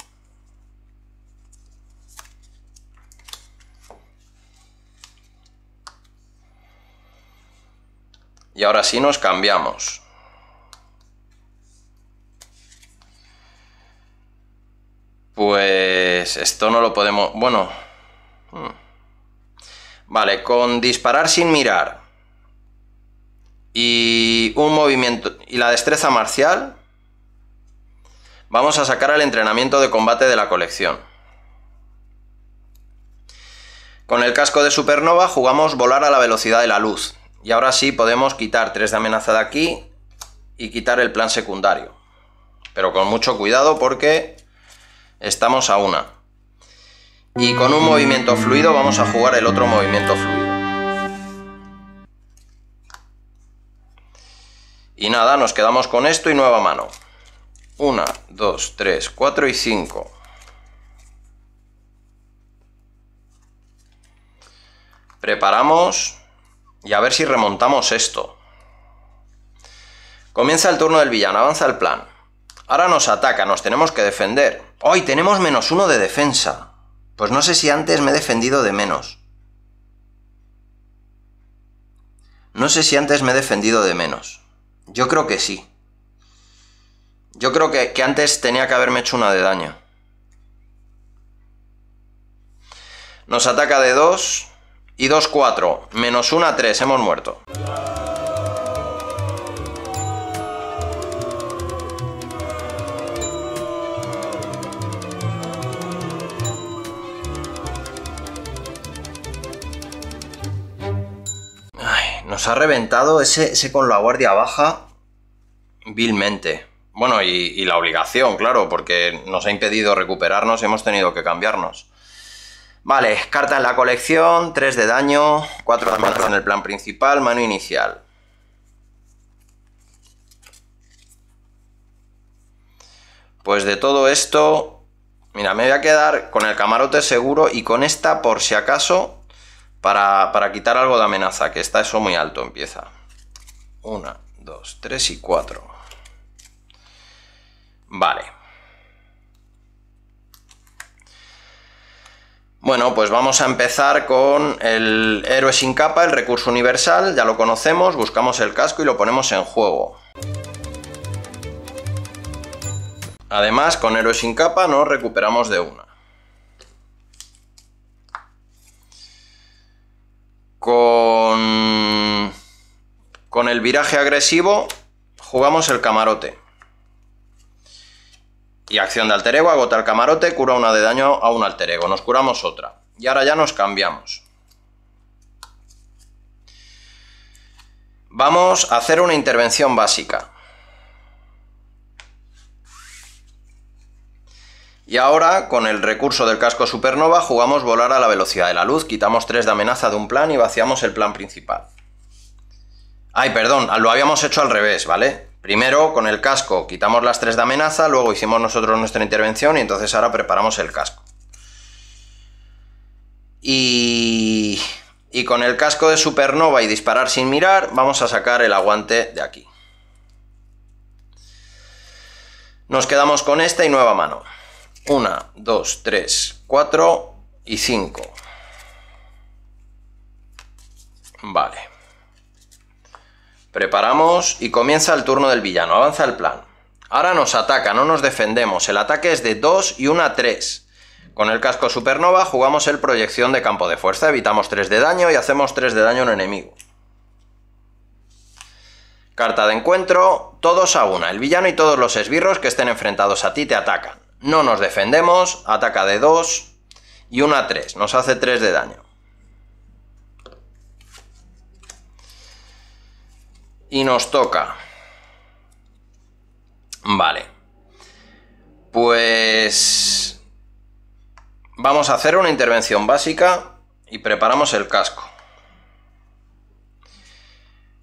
Y ahora sí nos cambiamos. Pues esto no lo podemos... Bueno. Hmm. Vale, con disparar sin mirar. Y un movimiento... Y la destreza marcial. Vamos a sacar al entrenamiento de combate de la colección. Con el casco de Supernova jugamos volar a la velocidad de la luz. Y ahora sí podemos quitar 3 de amenaza de aquí y quitar el plan secundario. Pero con mucho cuidado porque Estamos a una. Y con un movimiento fluido vamos a jugar el otro movimiento fluido. Y nada, nos quedamos con esto y nueva mano. Una, dos, tres, cuatro y cinco. Preparamos y a ver si remontamos esto. Comienza el turno del villano, avanza el plan. Ahora nos ataca, nos tenemos que defender. Hoy tenemos menos uno de defensa. Pues no sé si antes me he defendido de menos. No sé si antes me he defendido de menos. Yo creo que sí. Yo creo que, antes tenía que haberme hecho una de daño. Nos ataca de 2 y 2-4. Menos 1 tres. 3. Hemos muerto. ha reventado ese, con la guardia baja vilmente. Bueno, y, la obligación, claro, porque nos ha impedido recuperarnos y hemos tenido que cambiarnos. Vale, carta en la colección, 3 de daño, 4 de mano en el plan principal, mano inicial. Pues de todo esto, mira, me voy a quedar con el camarote seguro y con esta por si acaso para, quitar algo de amenaza, que está eso muy alto, empieza. Una, dos, tres y cuatro. Vale. Bueno, pues vamos a empezar con el héroe sin capa, el recurso universal, ya lo conocemos, buscamos el casco y lo ponemos en juego. Además, con héroe sin capa nos recuperamos de una. Con, con el viraje agresivo jugamos el camarote. Y acción de alter ego, agota el camarote, cura una de daño a un alter ego. Nos curamos otra. Y ahora ya nos cambiamos. Vamos a hacer una intervención básica. Y ahora, con el recurso del casco supernova, jugamos volar a la velocidad de la luz, quitamos tres de amenaza de un plan y vaciamos el plan principal. Ay, perdón, lo habíamos hecho al revés, ¿vale? Primero, con el casco quitamos las 3 de amenaza, luego hicimos nosotros nuestra intervención y entonces ahora preparamos el casco. Y... Y con el casco de supernova y disparar sin mirar, vamos a sacar el aguante de aquí. Nos quedamos con esta y nueva mano. 1, 2, 3, 4 y 5. Vale. Preparamos y comienza el turno del villano. Avanza el plan. Ahora nos ataca, no nos defendemos. El ataque es de 2 y 1 a 3. Con el casco supernova jugamos el proyección de campo de fuerza. Evitamos 3 de daño y hacemos 3 de daño a un enemigo. Carta de encuentro, todos a una. El villano y todos los esbirros que estén enfrentados a ti te atacan. No nos defendemos, ataca de 2 y una 3, nos hace 3 de daño. Y nos toca. Vale. Pues... Vamos a hacer una intervención básica y preparamos el casco.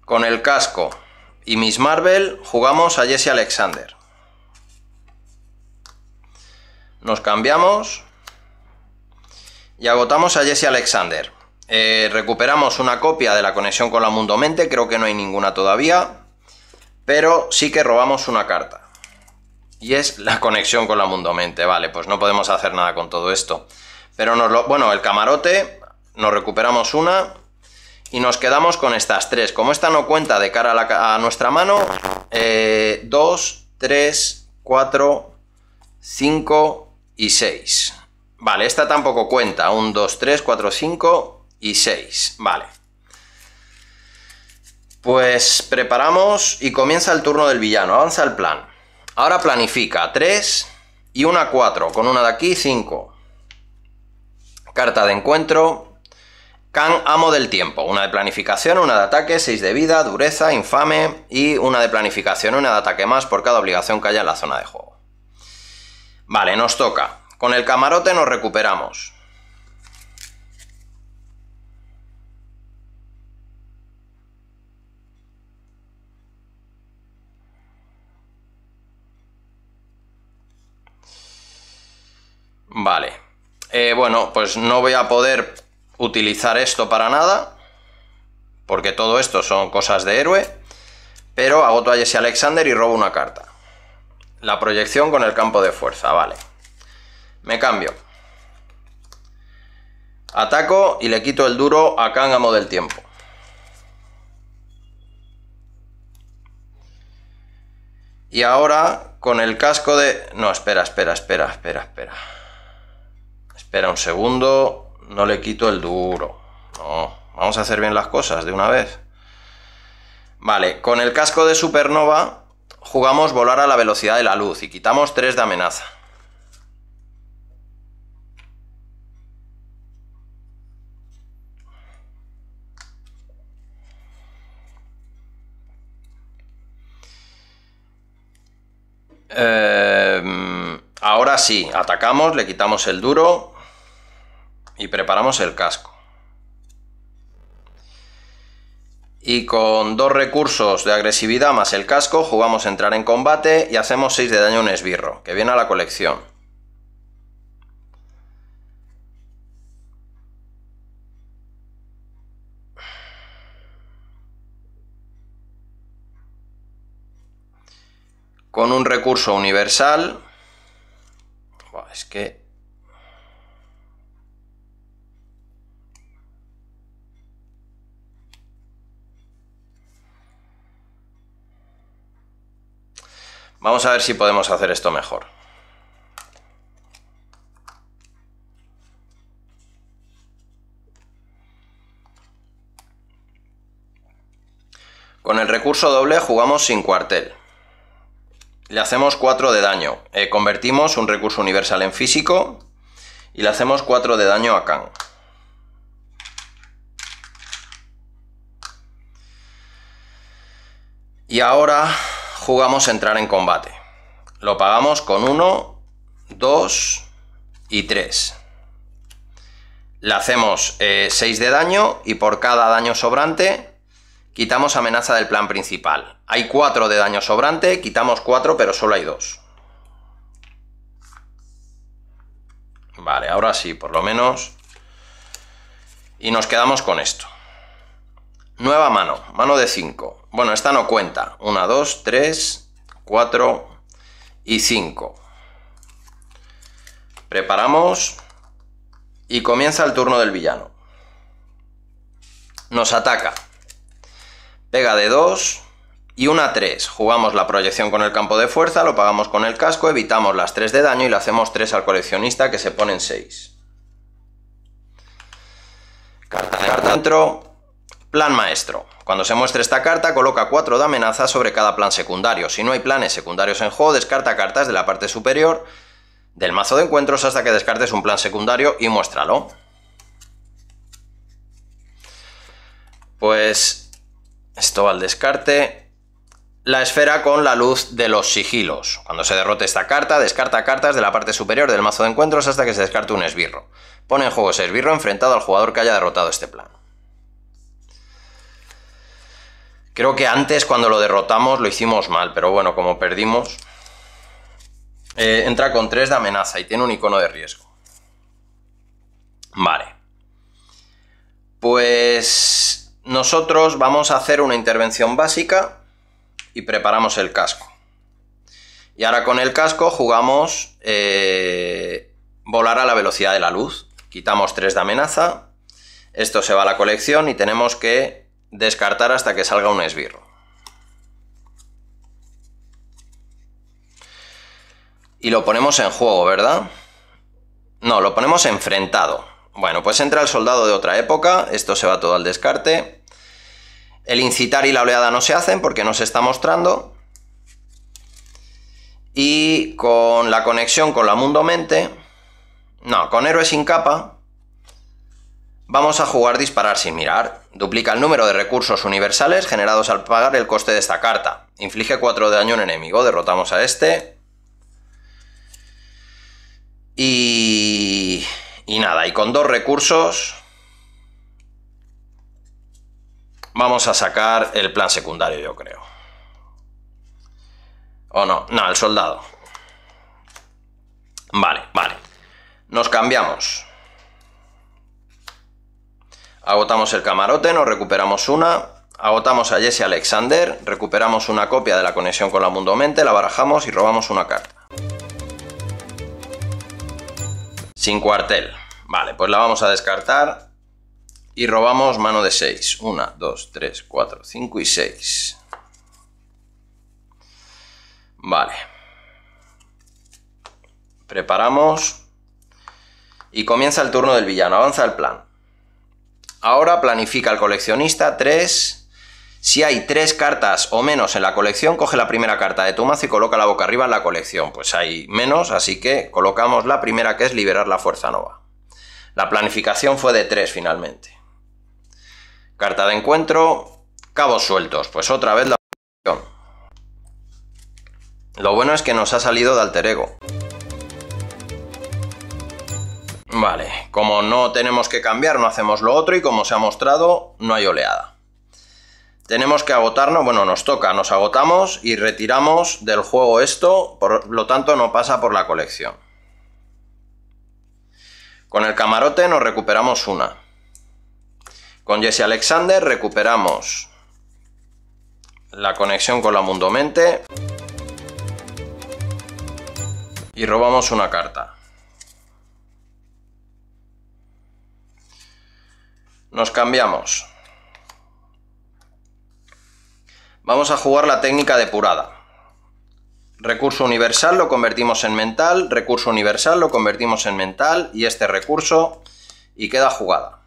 Con el casco y Miss Marvel jugamos a Jesse Alexander. Nos cambiamos. Y agotamos a Jesse Alexander. Eh, recuperamos una copia de la conexión con la Mundo Mente. Creo que no hay ninguna todavía. Pero sí que robamos una carta. Y es la conexión con la Mundo Mente. Vale, pues no podemos hacer nada con todo esto. Pero nos lo... Bueno, el camarote. Nos recuperamos una. Y nos quedamos con estas tres. Como esta no cuenta de cara a, nuestra mano. Eh, dos, tres, cuatro, cinco y 6. Vale, esta tampoco cuenta. 1, 2, 3, 4, 5 y 6. Vale. Pues preparamos y comienza el turno del villano. Avanza el plan. Ahora planifica 3 y una 4. Con una de aquí, 5. Carta de encuentro. Can, amo del tiempo. Una de planificación, una de ataque, 6 de vida, dureza, infame y una de planificación, una de ataque más por cada obligación que haya en la zona de juego. Vale, nos toca. Con el camarote nos recuperamos. Vale. Eh, bueno, pues no voy a poder utilizar esto para nada. Porque todo esto son cosas de héroe. Pero agoto a Jesse Alexander y robo una carta. La proyección con el campo de fuerza, vale. Me cambio. Ataco y le quito el duro a Cángamo del Tiempo. Y ahora con el casco de... No, espera, espera, espera, espera, espera. Espera un segundo, no le quito el duro. No, vamos a hacer bien las cosas de una vez. Vale, con el casco de Supernova jugamos volar a la velocidad de la luz y quitamos 3 de amenaza. Eh, ahora sí, atacamos, le quitamos el duro y preparamos el casco. Y con dos recursos de agresividad más el casco, jugamos a entrar en combate y hacemos 6 de daño a un esbirro, que viene a la colección. Con un recurso universal... Es que Vamos a ver si podemos hacer esto mejor. Con el recurso doble jugamos sin cuartel. Le hacemos 4 de daño. Eh, convertimos un recurso universal en físico y le hacemos 4 de daño a Khan. Y ahora jugamos entrar en combate. Lo pagamos con 1, 2 y 3. Le hacemos 6 eh, de daño y por cada daño sobrante quitamos amenaza del plan principal. Hay 4 de daño sobrante, quitamos 4 pero solo hay 2. Vale, ahora sí, por lo menos. Y nos quedamos con esto. Nueva mano, mano de 5. Bueno, esta no cuenta. 1, 2, 3, 4 y 5. Preparamos y comienza el turno del villano. Nos ataca. Pega de 2 y una 3. Jugamos la proyección con el campo de fuerza, lo pagamos con el casco, evitamos las 3 de daño y le hacemos 3 al coleccionista que se pone en 6. Carta de carta dentro, Plan maestro. Cuando se muestre esta carta, coloca 4 de amenaza sobre cada plan secundario. Si no hay planes secundarios en juego, descarta cartas de la parte superior del mazo de encuentros hasta que descartes un plan secundario y muéstralo. Pues esto va al descarte. La esfera con la luz de los sigilos. Cuando se derrote esta carta, descarta cartas de la parte superior del mazo de encuentros hasta que se descarte un esbirro. Pone en juego ese esbirro enfrentado al jugador que haya derrotado este plan. Creo que antes cuando lo derrotamos lo hicimos mal, pero bueno, como perdimos... Eh, entra con 3 de amenaza y tiene un icono de riesgo. Vale. Pues nosotros vamos a hacer una intervención básica y preparamos el casco. Y ahora con el casco jugamos eh, volar a la velocidad de la luz. Quitamos 3 de amenaza. Esto se va a la colección y tenemos que Descartar hasta que salga un esbirro. Y lo ponemos en juego, ¿verdad? No, lo ponemos enfrentado. Bueno, pues entra el soldado de otra época, esto se va todo al descarte. El incitar y la oleada no se hacen porque no se está mostrando. Y con la conexión con la mundo mente, no, con héroe sin capa, Vamos a jugar disparar sin mirar. Duplica el número de recursos universales generados al pagar el coste de esta carta. Inflige 4 de daño a un enemigo. Derrotamos a este. Y... Y nada, y con dos recursos... Vamos a sacar el plan secundario, yo creo. ¿O no? No, el soldado. Vale, vale. Nos cambiamos. Agotamos el camarote, nos recuperamos una. Agotamos a Jesse Alexander, recuperamos una copia de la conexión con la Mundo Mente, la barajamos y robamos una carta. Sin cuartel. Vale, pues la vamos a descartar. Y robamos mano de 6. 1, 2, 3, 4, 5 y 6. Vale. Preparamos. Y comienza el turno del villano. Avanza el plan. Ahora planifica el coleccionista 3. Si hay 3 cartas o menos en la colección, coge la primera carta de tu mazo y coloca la boca arriba en la colección. Pues hay menos, así que colocamos la primera que es liberar la fuerza nova. La planificación fue de 3, finalmente. Carta de encuentro, cabos sueltos. Pues otra vez la... Lo bueno es que nos ha salido de alter ego. Vale, como no tenemos que cambiar, no hacemos lo otro y como se ha mostrado, no hay oleada. Tenemos que agotarnos, bueno, nos toca, nos agotamos y retiramos del juego esto, por lo tanto no pasa por la colección. Con el camarote nos recuperamos una. Con Jesse Alexander recuperamos la conexión con la mundo mente. y robamos una carta. Nos cambiamos. Vamos a jugar la técnica depurada. Recurso universal lo convertimos en mental, recurso universal lo convertimos en mental y este recurso y queda jugada.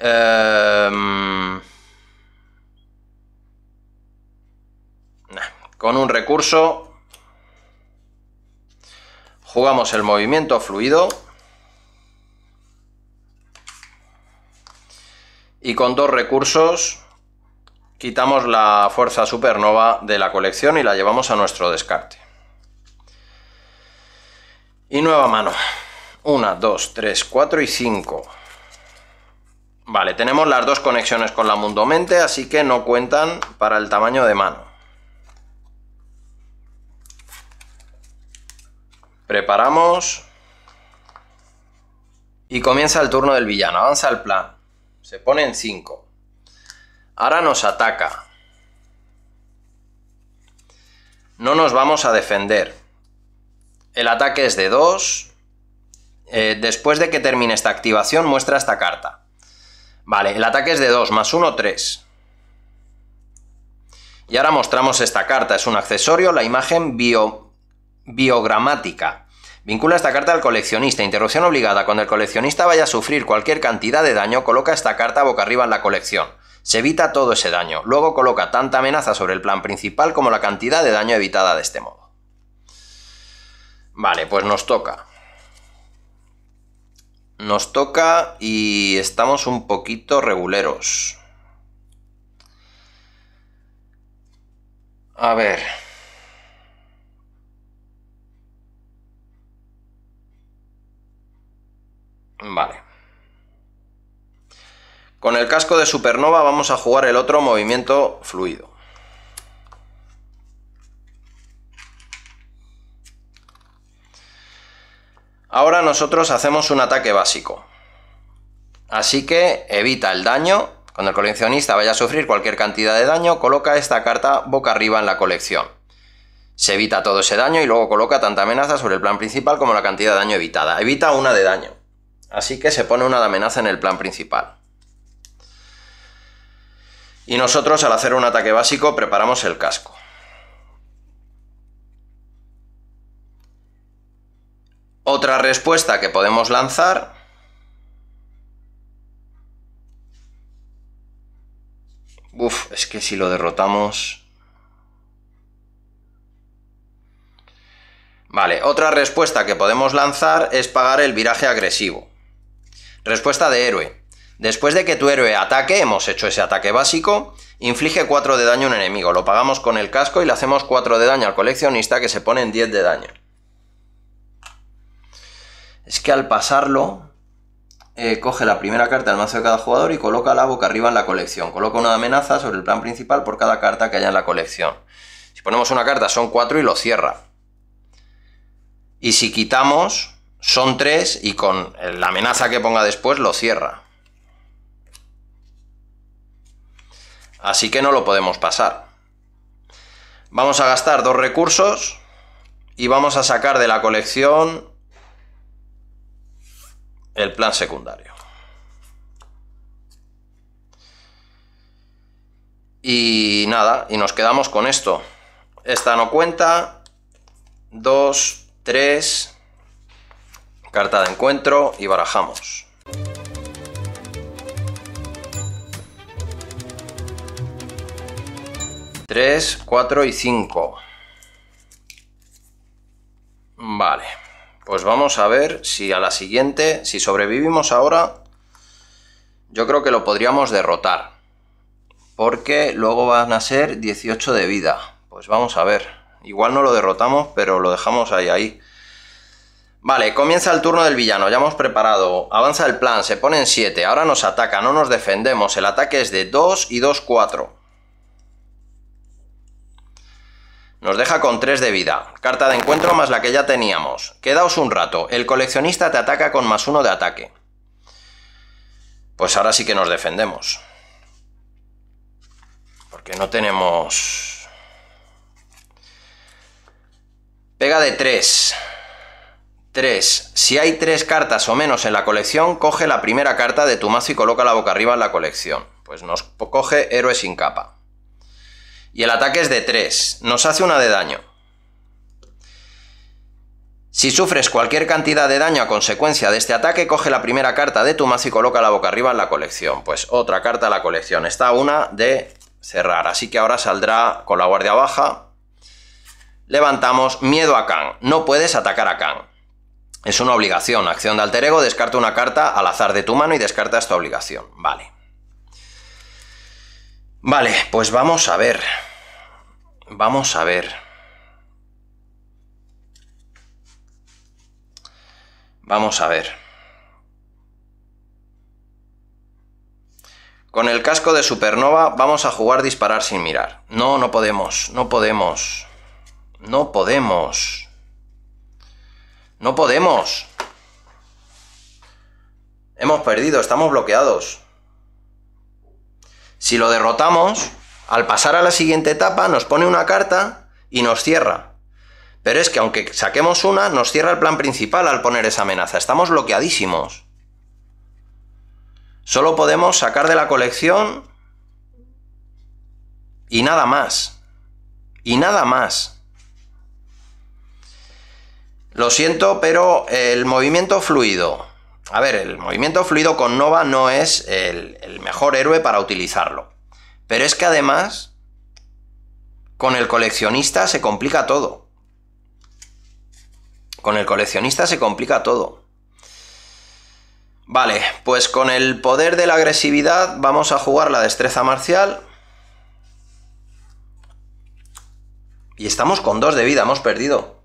Em, con un recurso jugamos el movimiento fluido. y con dos recursos quitamos la fuerza supernova de la colección y la llevamos a nuestro descarte. Y nueva mano. 1, 2, 3, 4 y 5. Vale, tenemos las dos conexiones con la mundomente, así que no cuentan para el tamaño de mano. Preparamos. Y comienza el turno del villano. Avanza el plan. Se pone en 5. Ahora nos ataca. No nos vamos a defender. El ataque es de 2. Eh, después de que termine esta activación, muestra esta carta. Vale, el ataque es de 2, más 1, 3. Y ahora mostramos esta carta. Es un accesorio, la imagen bio, biogramática. Vincula esta carta al coleccionista. Interrupción obligada. Cuando el coleccionista vaya a sufrir cualquier cantidad de daño, coloca esta carta boca arriba en la colección. Se evita todo ese daño. Luego coloca tanta amenaza sobre el plan principal como la cantidad de daño evitada de este modo. Vale, pues nos toca. Nos toca y estamos un poquito reguleros. A ver. Vale. Con el casco de Supernova vamos a jugar el otro movimiento fluido. Ahora nosotros hacemos un ataque básico. Así que evita el daño. Cuando el coleccionista vaya a sufrir cualquier cantidad de daño, coloca esta carta boca arriba en la colección. Se evita todo ese daño y luego coloca tanta amenaza sobre el plan principal como la cantidad de daño evitada. Evita una de daño. Así que se pone una amenaza en el plan principal. Y nosotros al hacer un ataque básico preparamos el casco. Otra respuesta que podemos lanzar Uf, es que si lo derrotamos... Vale, otra respuesta que podemos lanzar es pagar el viraje agresivo. Respuesta de héroe. Después de que tu héroe ataque, hemos hecho ese ataque básico, inflige 4 de daño a un enemigo, lo pagamos con el casco y le hacemos 4 de daño al coleccionista que se pone en 10 de daño. Es que al pasarlo, eh, coge la primera carta del mazo de cada jugador y coloca la boca arriba en la colección. Coloca una amenaza sobre el plan principal por cada carta que haya en la colección. Si ponemos una carta son 4 y lo cierra. Y si quitamos, son tres y con la amenaza que ponga después lo cierra. Así que no lo podemos pasar. Vamos a gastar dos recursos y vamos a sacar de la colección el plan secundario. Y nada, y nos quedamos con esto. Esta no cuenta. Dos, tres... Carta de encuentro y barajamos. 3, 4 y 5 Vale, pues vamos a ver si a la siguiente, si sobrevivimos ahora, yo creo que lo podríamos derrotar. Porque luego van a ser 18 de vida. Pues vamos a ver. Igual no lo derrotamos, pero lo dejamos ahí, ahí. Vale, comienza el turno del villano, ya hemos preparado. Avanza el plan, se pone en 7. Ahora nos ataca, no nos defendemos. El ataque es de 2 y 2, 4. Nos deja con 3 de vida. Carta de encuentro más la que ya teníamos. Quedaos un rato. El coleccionista te ataca con más 1 de ataque. Pues ahora sí que nos defendemos. Porque no tenemos... Pega de 3. 3. Si hay tres cartas o menos en la colección, coge la primera carta de tu mazo y coloca la boca arriba en la colección. Pues nos coge héroe sin capa. Y el ataque es de 3. Nos hace una de daño. Si sufres cualquier cantidad de daño a consecuencia de este ataque, coge la primera carta de tu mazo y coloca la boca arriba en la colección. Pues otra carta a la colección. Está una de cerrar. Así que ahora saldrá con la guardia baja. Levantamos miedo a Khan. No puedes atacar a Khan. Es una obligación. Acción de alter ego, descarta una carta al azar de tu mano y descarta esta obligación. Vale. Vale, pues vamos a ver. Vamos a ver. Vamos a ver. Con el casco de Supernova vamos a jugar disparar sin mirar. No, no podemos, no podemos. No podemos. No podemos. Hemos perdido, estamos bloqueados. Si lo derrotamos, al pasar a la siguiente etapa nos pone una carta y nos cierra. Pero es que aunque saquemos una, nos cierra el plan principal al poner esa amenaza. Estamos bloqueadísimos. Solo podemos sacar de la colección y nada más. Y nada más. Lo siento, pero el movimiento fluido. A ver, el movimiento fluido con Nova no es el, mejor héroe para utilizarlo. Pero es que además, con el coleccionista se complica todo. Con el coleccionista se complica todo. Vale, pues con el poder de la agresividad vamos a jugar la destreza marcial. Y estamos con dos de vida, hemos perdido.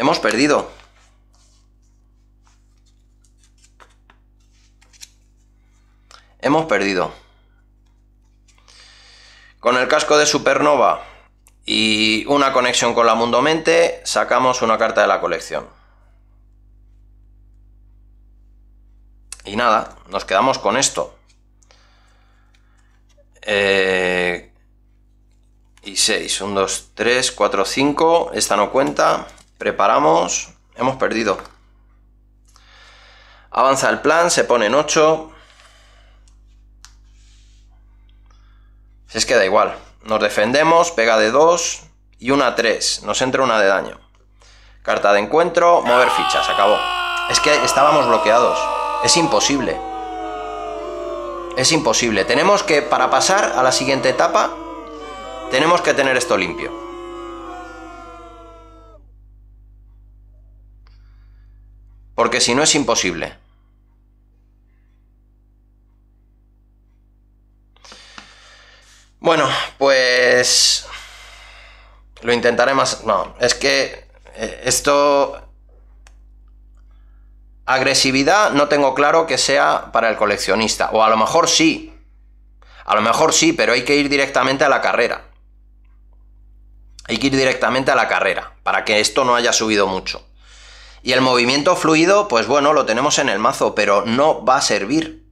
Hemos perdido. Hemos perdido. Con el casco de Supernova y una conexión con la Mundo Mente, sacamos una carta de la colección. Y nada, nos quedamos con esto. Eh, y 6, 1, 2, 3, 4, 5. Esta no cuenta. Preparamos. Hemos perdido. Avanza el plan, se pone en 8. Si es que da igual. Nos defendemos, pega de 2 y una 3. Nos entra una de daño. Carta de encuentro, mover fichas, acabó. Es que estábamos bloqueados. Es imposible. Es imposible. Tenemos que, para pasar a la siguiente etapa, tenemos que tener esto limpio. porque si no es imposible. Bueno, pues lo intentaré más. No, es que eh, esto... Agresividad no tengo claro que sea para el coleccionista. O a lo mejor sí. A lo mejor sí, pero hay que ir directamente a la carrera. Hay que ir directamente a la carrera para que esto no haya subido mucho. Y el movimiento fluido, pues bueno, lo tenemos en el mazo, pero no va a servir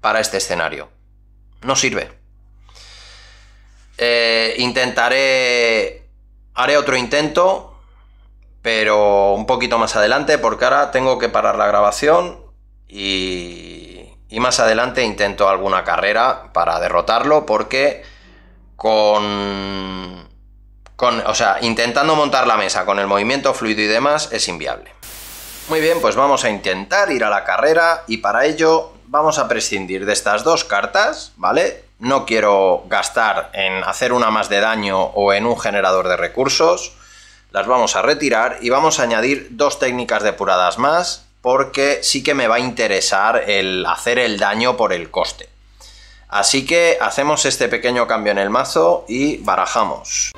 para este escenario. No sirve. Eh, intentaré... Haré otro intento, pero un poquito más adelante, porque ahora tengo que parar la grabación y, y más adelante intento alguna carrera para derrotarlo, porque con... Con, o sea, intentando montar la mesa con el movimiento fluido y demás es inviable. Muy bien, pues vamos a intentar ir a la carrera y para ello vamos a prescindir de estas dos cartas, ¿vale? No quiero gastar en hacer una más de daño o en un generador de recursos. Las vamos a retirar y vamos a añadir dos técnicas depuradas más porque sí que me va a interesar el hacer el daño por el coste. Así que hacemos este pequeño cambio en el mazo y barajamos.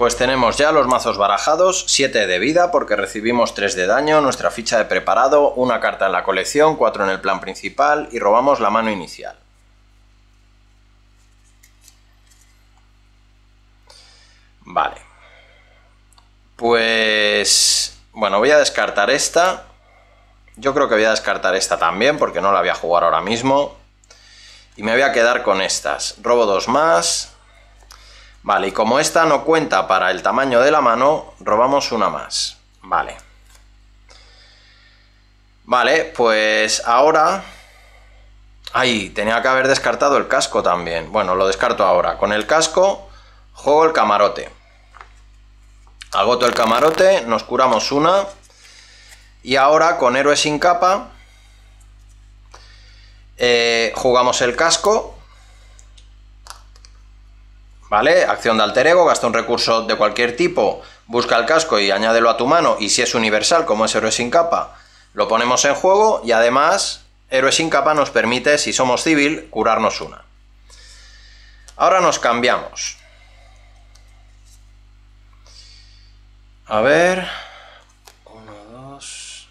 Pues tenemos ya los mazos barajados, 7 de vida porque recibimos 3 de daño, nuestra ficha de preparado, una carta en la colección, 4 en el plan principal y robamos la mano inicial. Vale. Pues... Bueno, voy a descartar esta. Yo creo que voy a descartar esta también porque no la voy a jugar ahora mismo. Y me voy a quedar con estas. Robo dos más. Vale, y como esta no cuenta para el tamaño de la mano, robamos una más. Vale. Vale, pues ahora... Ay, tenía que haber descartado el casco también. Bueno, lo descarto ahora. Con el casco juego el camarote. Agoto el camarote, nos curamos una. Y ahora con héroe sin capa... Eh, jugamos el casco ¿vale? Acción de alter ego, gasta un recurso de cualquier tipo, busca el casco y añádelo a tu mano, y si es universal, como es héroe sin capa, lo ponemos en juego y además héroe sin capa nos permite, si somos civil, curarnos una. Ahora nos cambiamos. A ver... Uno, dos...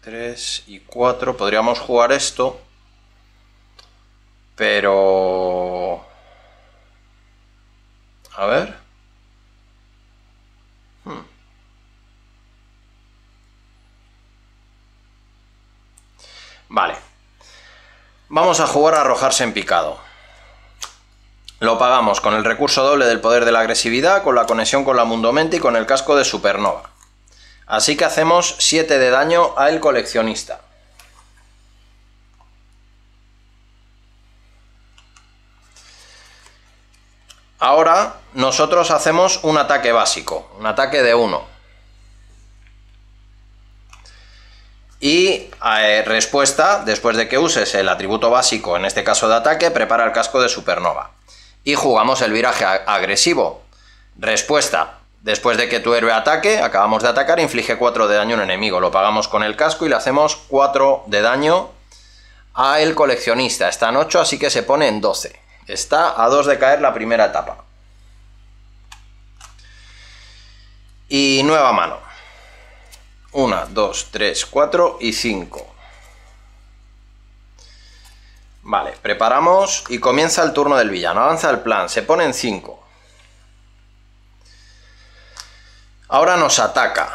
3 y 4. Podríamos jugar esto. Pero... A ver. Hmm. Vale. Vamos a jugar a arrojarse en picado. Lo pagamos con el recurso doble del poder de la agresividad, con la conexión con la mundomente y con el casco de supernova. Así que hacemos 7 de daño al coleccionista. Ahora nosotros hacemos un ataque básico, un ataque de 1. Y eh, respuesta, después de que uses el atributo básico, en este caso de ataque, prepara el casco de supernova. Y jugamos el viraje agresivo. Respuesta, después de que tu héroe ataque, acabamos de atacar, inflige 4 de daño a un enemigo. Lo pagamos con el casco y le hacemos 4 de daño a el coleccionista. Está en 8, así que se pone en 12. Está a dos de caer la primera etapa. Y nueva mano. 1, 2, 3, 4 y 5. Vale, preparamos y comienza el turno del villano. Avanza el plan, se pone en 5. Ahora nos ataca.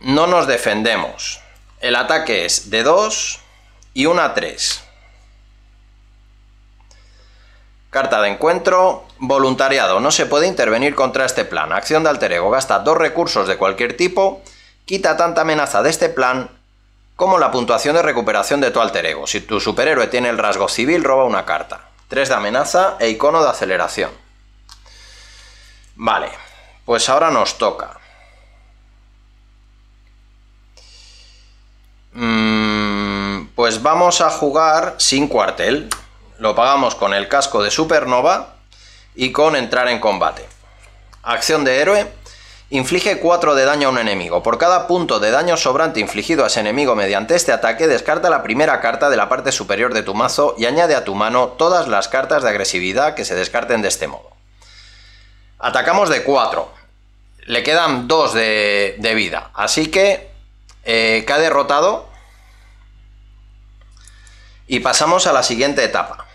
No nos defendemos. El ataque es de 2 y 1 a 3. Carta de encuentro, voluntariado. No se puede intervenir contra este plan. Acción de alter ego. Gasta dos recursos de cualquier tipo. Quita tanta amenaza de este plan como la puntuación de recuperación de tu alter ego. Si tu superhéroe tiene el rasgo civil, roba una carta. Tres de amenaza e icono de aceleración. Vale, pues ahora nos toca. Mm, pues vamos a jugar sin cuartel lo pagamos con el casco de Supernova y con entrar en combate. Acción de héroe. Inflige 4 de daño a un enemigo. Por cada punto de daño sobrante infligido a ese enemigo mediante este ataque, descarta la primera carta de la parte superior de tu mazo y añade a tu mano todas las cartas de agresividad que se descarten de este modo. Atacamos de 4. Le quedan 2 de, vida. Así que eh, ha derrotado. Y pasamos a la siguiente etapa.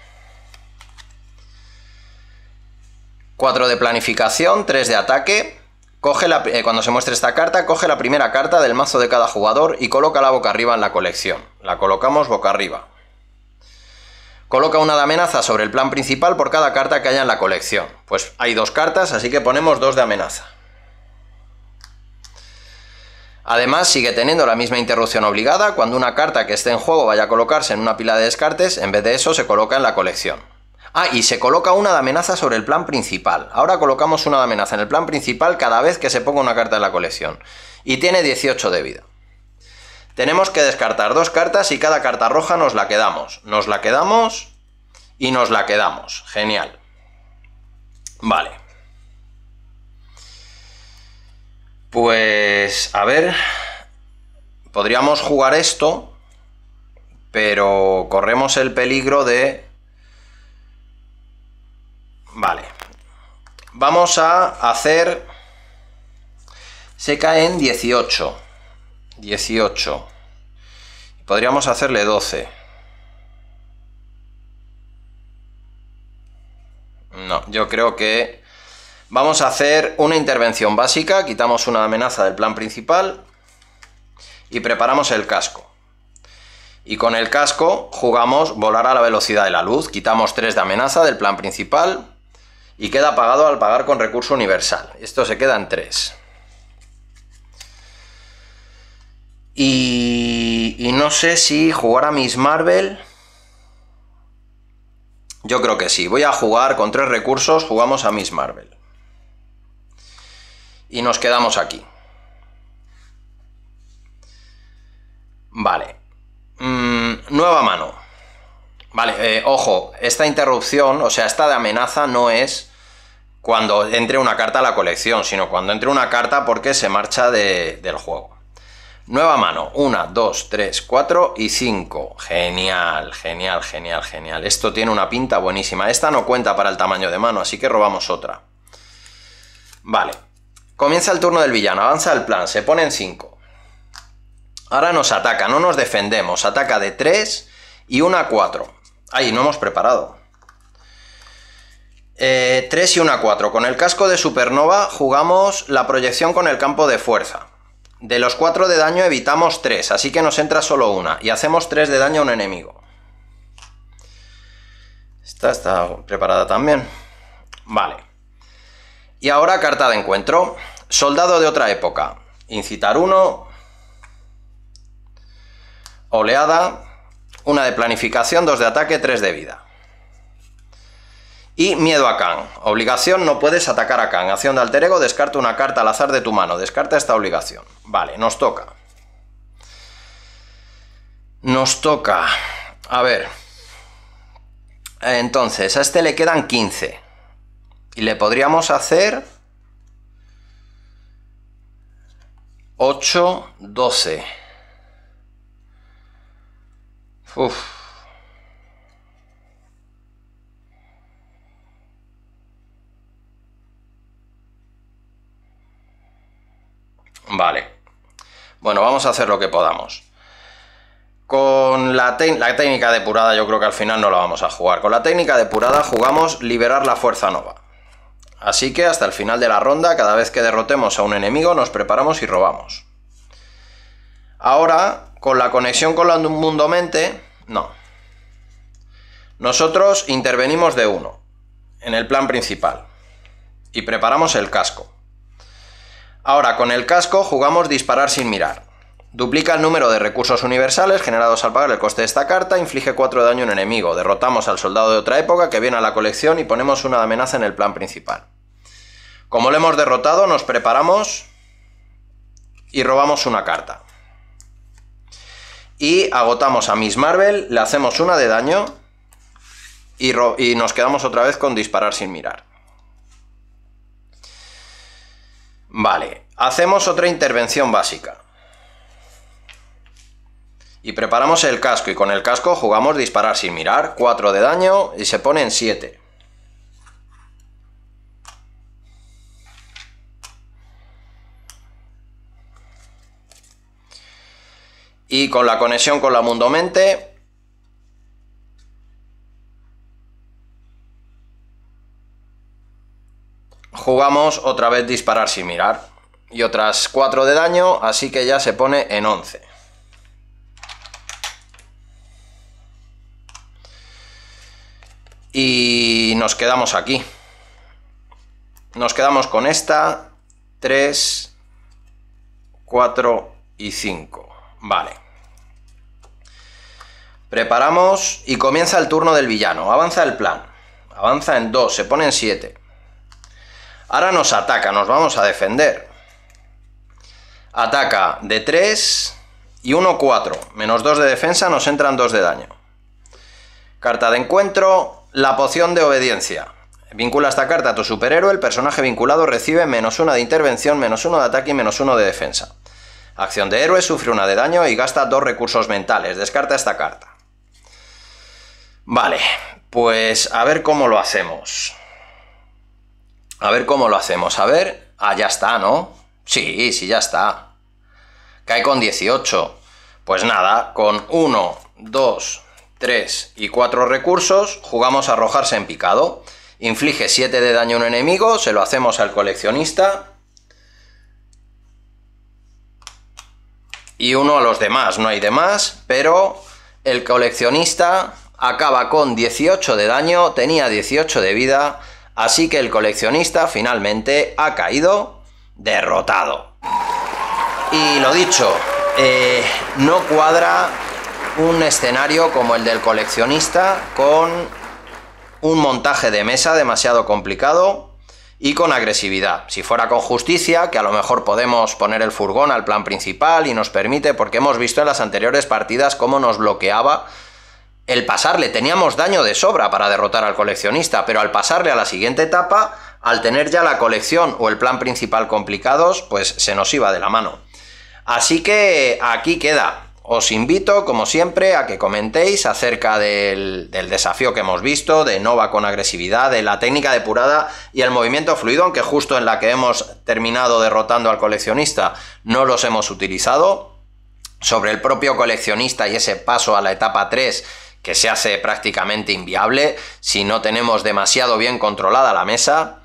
4 de planificación, 3 de ataque. Coge eh, cuando se muestre esta carta, coge la primera carta del mazo de cada jugador y coloca la boca arriba en la colección. La colocamos boca arriba. Coloca una de amenaza sobre el plan principal por cada carta que haya en la colección. Pues hay dos cartas, así que ponemos dos de amenaza. Además, sigue teniendo la misma interrupción obligada. Cuando una carta que esté en juego vaya a colocarse en una pila de descartes, en vez de eso se coloca en la colección. Ah, y se coloca una de amenaza sobre el plan principal. Ahora colocamos una de amenaza en el plan principal cada vez que se ponga una carta en la colección. Y tiene 18 de vida. Tenemos que descartar dos cartas y cada carta roja nos la quedamos. Nos la quedamos y nos la quedamos. Genial. Vale. Pues, a ver, podríamos jugar esto, pero corremos el peligro de Vale. Vamos a hacer... Se caen 18. 18. Podríamos hacerle 12. No, yo creo que vamos a hacer una intervención básica, quitamos una amenaza del plan principal y preparamos el casco. Y con el casco jugamos volar a la velocidad de la luz, quitamos 3 de amenaza del plan principal y queda pagado al pagar con recurso universal. Esto se queda en 3. Y, y, no sé si jugar a Miss Marvel. Yo creo que sí. Voy a jugar con tres recursos. Jugamos a Miss Marvel. Y nos quedamos aquí. Vale. Mm, nueva mano. Vale, eh, ojo, esta interrupción, o sea, esta de amenaza no es cuando entre una carta a la colección, sino cuando entre una carta porque se marcha del juego. Nueva mano, 1, 2, 3, 4 y 5. Genial, genial, genial, genial. Esto tiene una pinta buenísima. Esta no cuenta para el tamaño de mano, así que robamos otra. Vale, comienza el turno del villano, avanza el plan, se ponen 5. Ahora nos ataca, no nos defendemos, ataca de 3 y una a 4. Ay, no hemos preparado. 3 eh, y una 4. Con el casco de supernova jugamos la proyección con el campo de fuerza. De los 4 de daño evitamos 3, así que nos entra solo una. Y hacemos 3 de daño a un enemigo. Esta está preparada también. Vale. Y ahora carta de encuentro. Soldado de otra época. Incitar 1. Oleada. Una de planificación, dos de ataque, tres de vida. Y miedo a Khan. Obligación, no puedes atacar a Khan. Acción de alter ego, descarta una carta al azar de tu mano. Descarta esta obligación. Vale, nos toca. Nos toca. A ver. Entonces, a este le quedan 15. Y le podríamos hacer 8, 12. Vale. Bueno, vamos a hacer lo que podamos. Con la, la, técnica depurada yo creo que al final no la vamos a jugar. Con la técnica depurada jugamos liberar la fuerza nova. Así que hasta el final de la ronda, cada vez que derrotemos a un enemigo, nos preparamos y robamos. Ahora, con la conexión con la mundo mente, no. Nosotros intervenimos de uno, en el plan principal, y preparamos el casco. Ahora, con el casco jugamos disparar sin mirar. Duplica el número de recursos universales generados al pagar el coste de esta carta, inflige 4 de daño a un enemigo, derrotamos al soldado de otra época que viene a la colección y ponemos una amenaza en el plan principal. Como lo hemos derrotado, nos preparamos y robamos una carta. Y agotamos a Miss Marvel, le hacemos una de daño y, y nos quedamos otra vez con disparar sin mirar. Vale, hacemos otra intervención básica. Y preparamos el casco y con el casco jugamos disparar sin mirar, cuatro de daño y se ponen 7. y con la conexión con la Mundo Mente, Jugamos otra vez disparar sin mirar. Y otras 4 de daño, así que ya se pone en 11. Y nos quedamos aquí. Nos quedamos con esta, 3, 4 y 5. Vale. Preparamos y comienza el turno del villano. Avanza el plan. Avanza en 2, se pone en 7. Ahora nos ataca, nos vamos a defender. Ataca de 3 y 1, 4. Menos 2 de defensa, nos entran 2 de daño. Carta de encuentro, la poción de obediencia. Vincula esta carta a tu superhéroe, el personaje vinculado recibe menos 1 de intervención, menos 1 de ataque y menos 1 de defensa. Acción de héroe, sufre una de daño y gasta dos recursos mentales. Descarta esta carta. Vale, pues a ver cómo lo hacemos. A ver cómo lo hacemos. A ver, ah, ya está, ¿no? Sí, sí, ya está. Cae con 18. Pues nada, con 1, 2, 3 y 4 recursos, jugamos a arrojarse en picado. Inflige 7 de daño a un enemigo, se lo hacemos al coleccionista. y uno a los demás, no hay demás, pero el coleccionista acaba con 18 de daño, tenía 18 de vida, así que el coleccionista finalmente ha caído derrotado. Y lo dicho, eh, no cuadra un escenario como el del coleccionista con un montaje de mesa demasiado complicado y con agresividad. Si fuera con justicia, que a lo mejor podemos poner el furgón al plan principal y nos permite, porque hemos visto en las anteriores partidas cómo nos bloqueaba el pasarle. Teníamos daño de sobra para derrotar al coleccionista, pero al pasarle a la siguiente etapa, al tener ya la colección o el plan principal complicados, pues se nos iba de la mano. Así que aquí queda. Os invito, como siempre, a que comentéis acerca del, desafío que hemos visto, de Nova con agresividad, de la técnica depurada y el movimiento fluido, aunque justo en la que hemos terminado derrotando al coleccionista no los hemos utilizado. Sobre el propio coleccionista y ese paso a la etapa 3 que se hace prácticamente inviable si no tenemos demasiado bien controlada la mesa.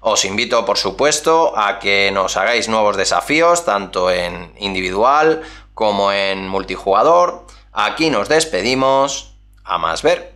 Os invito, por supuesto, a que nos hagáis nuevos desafíos, tanto en individual como en multijugador. Aquí nos despedimos. A más ver.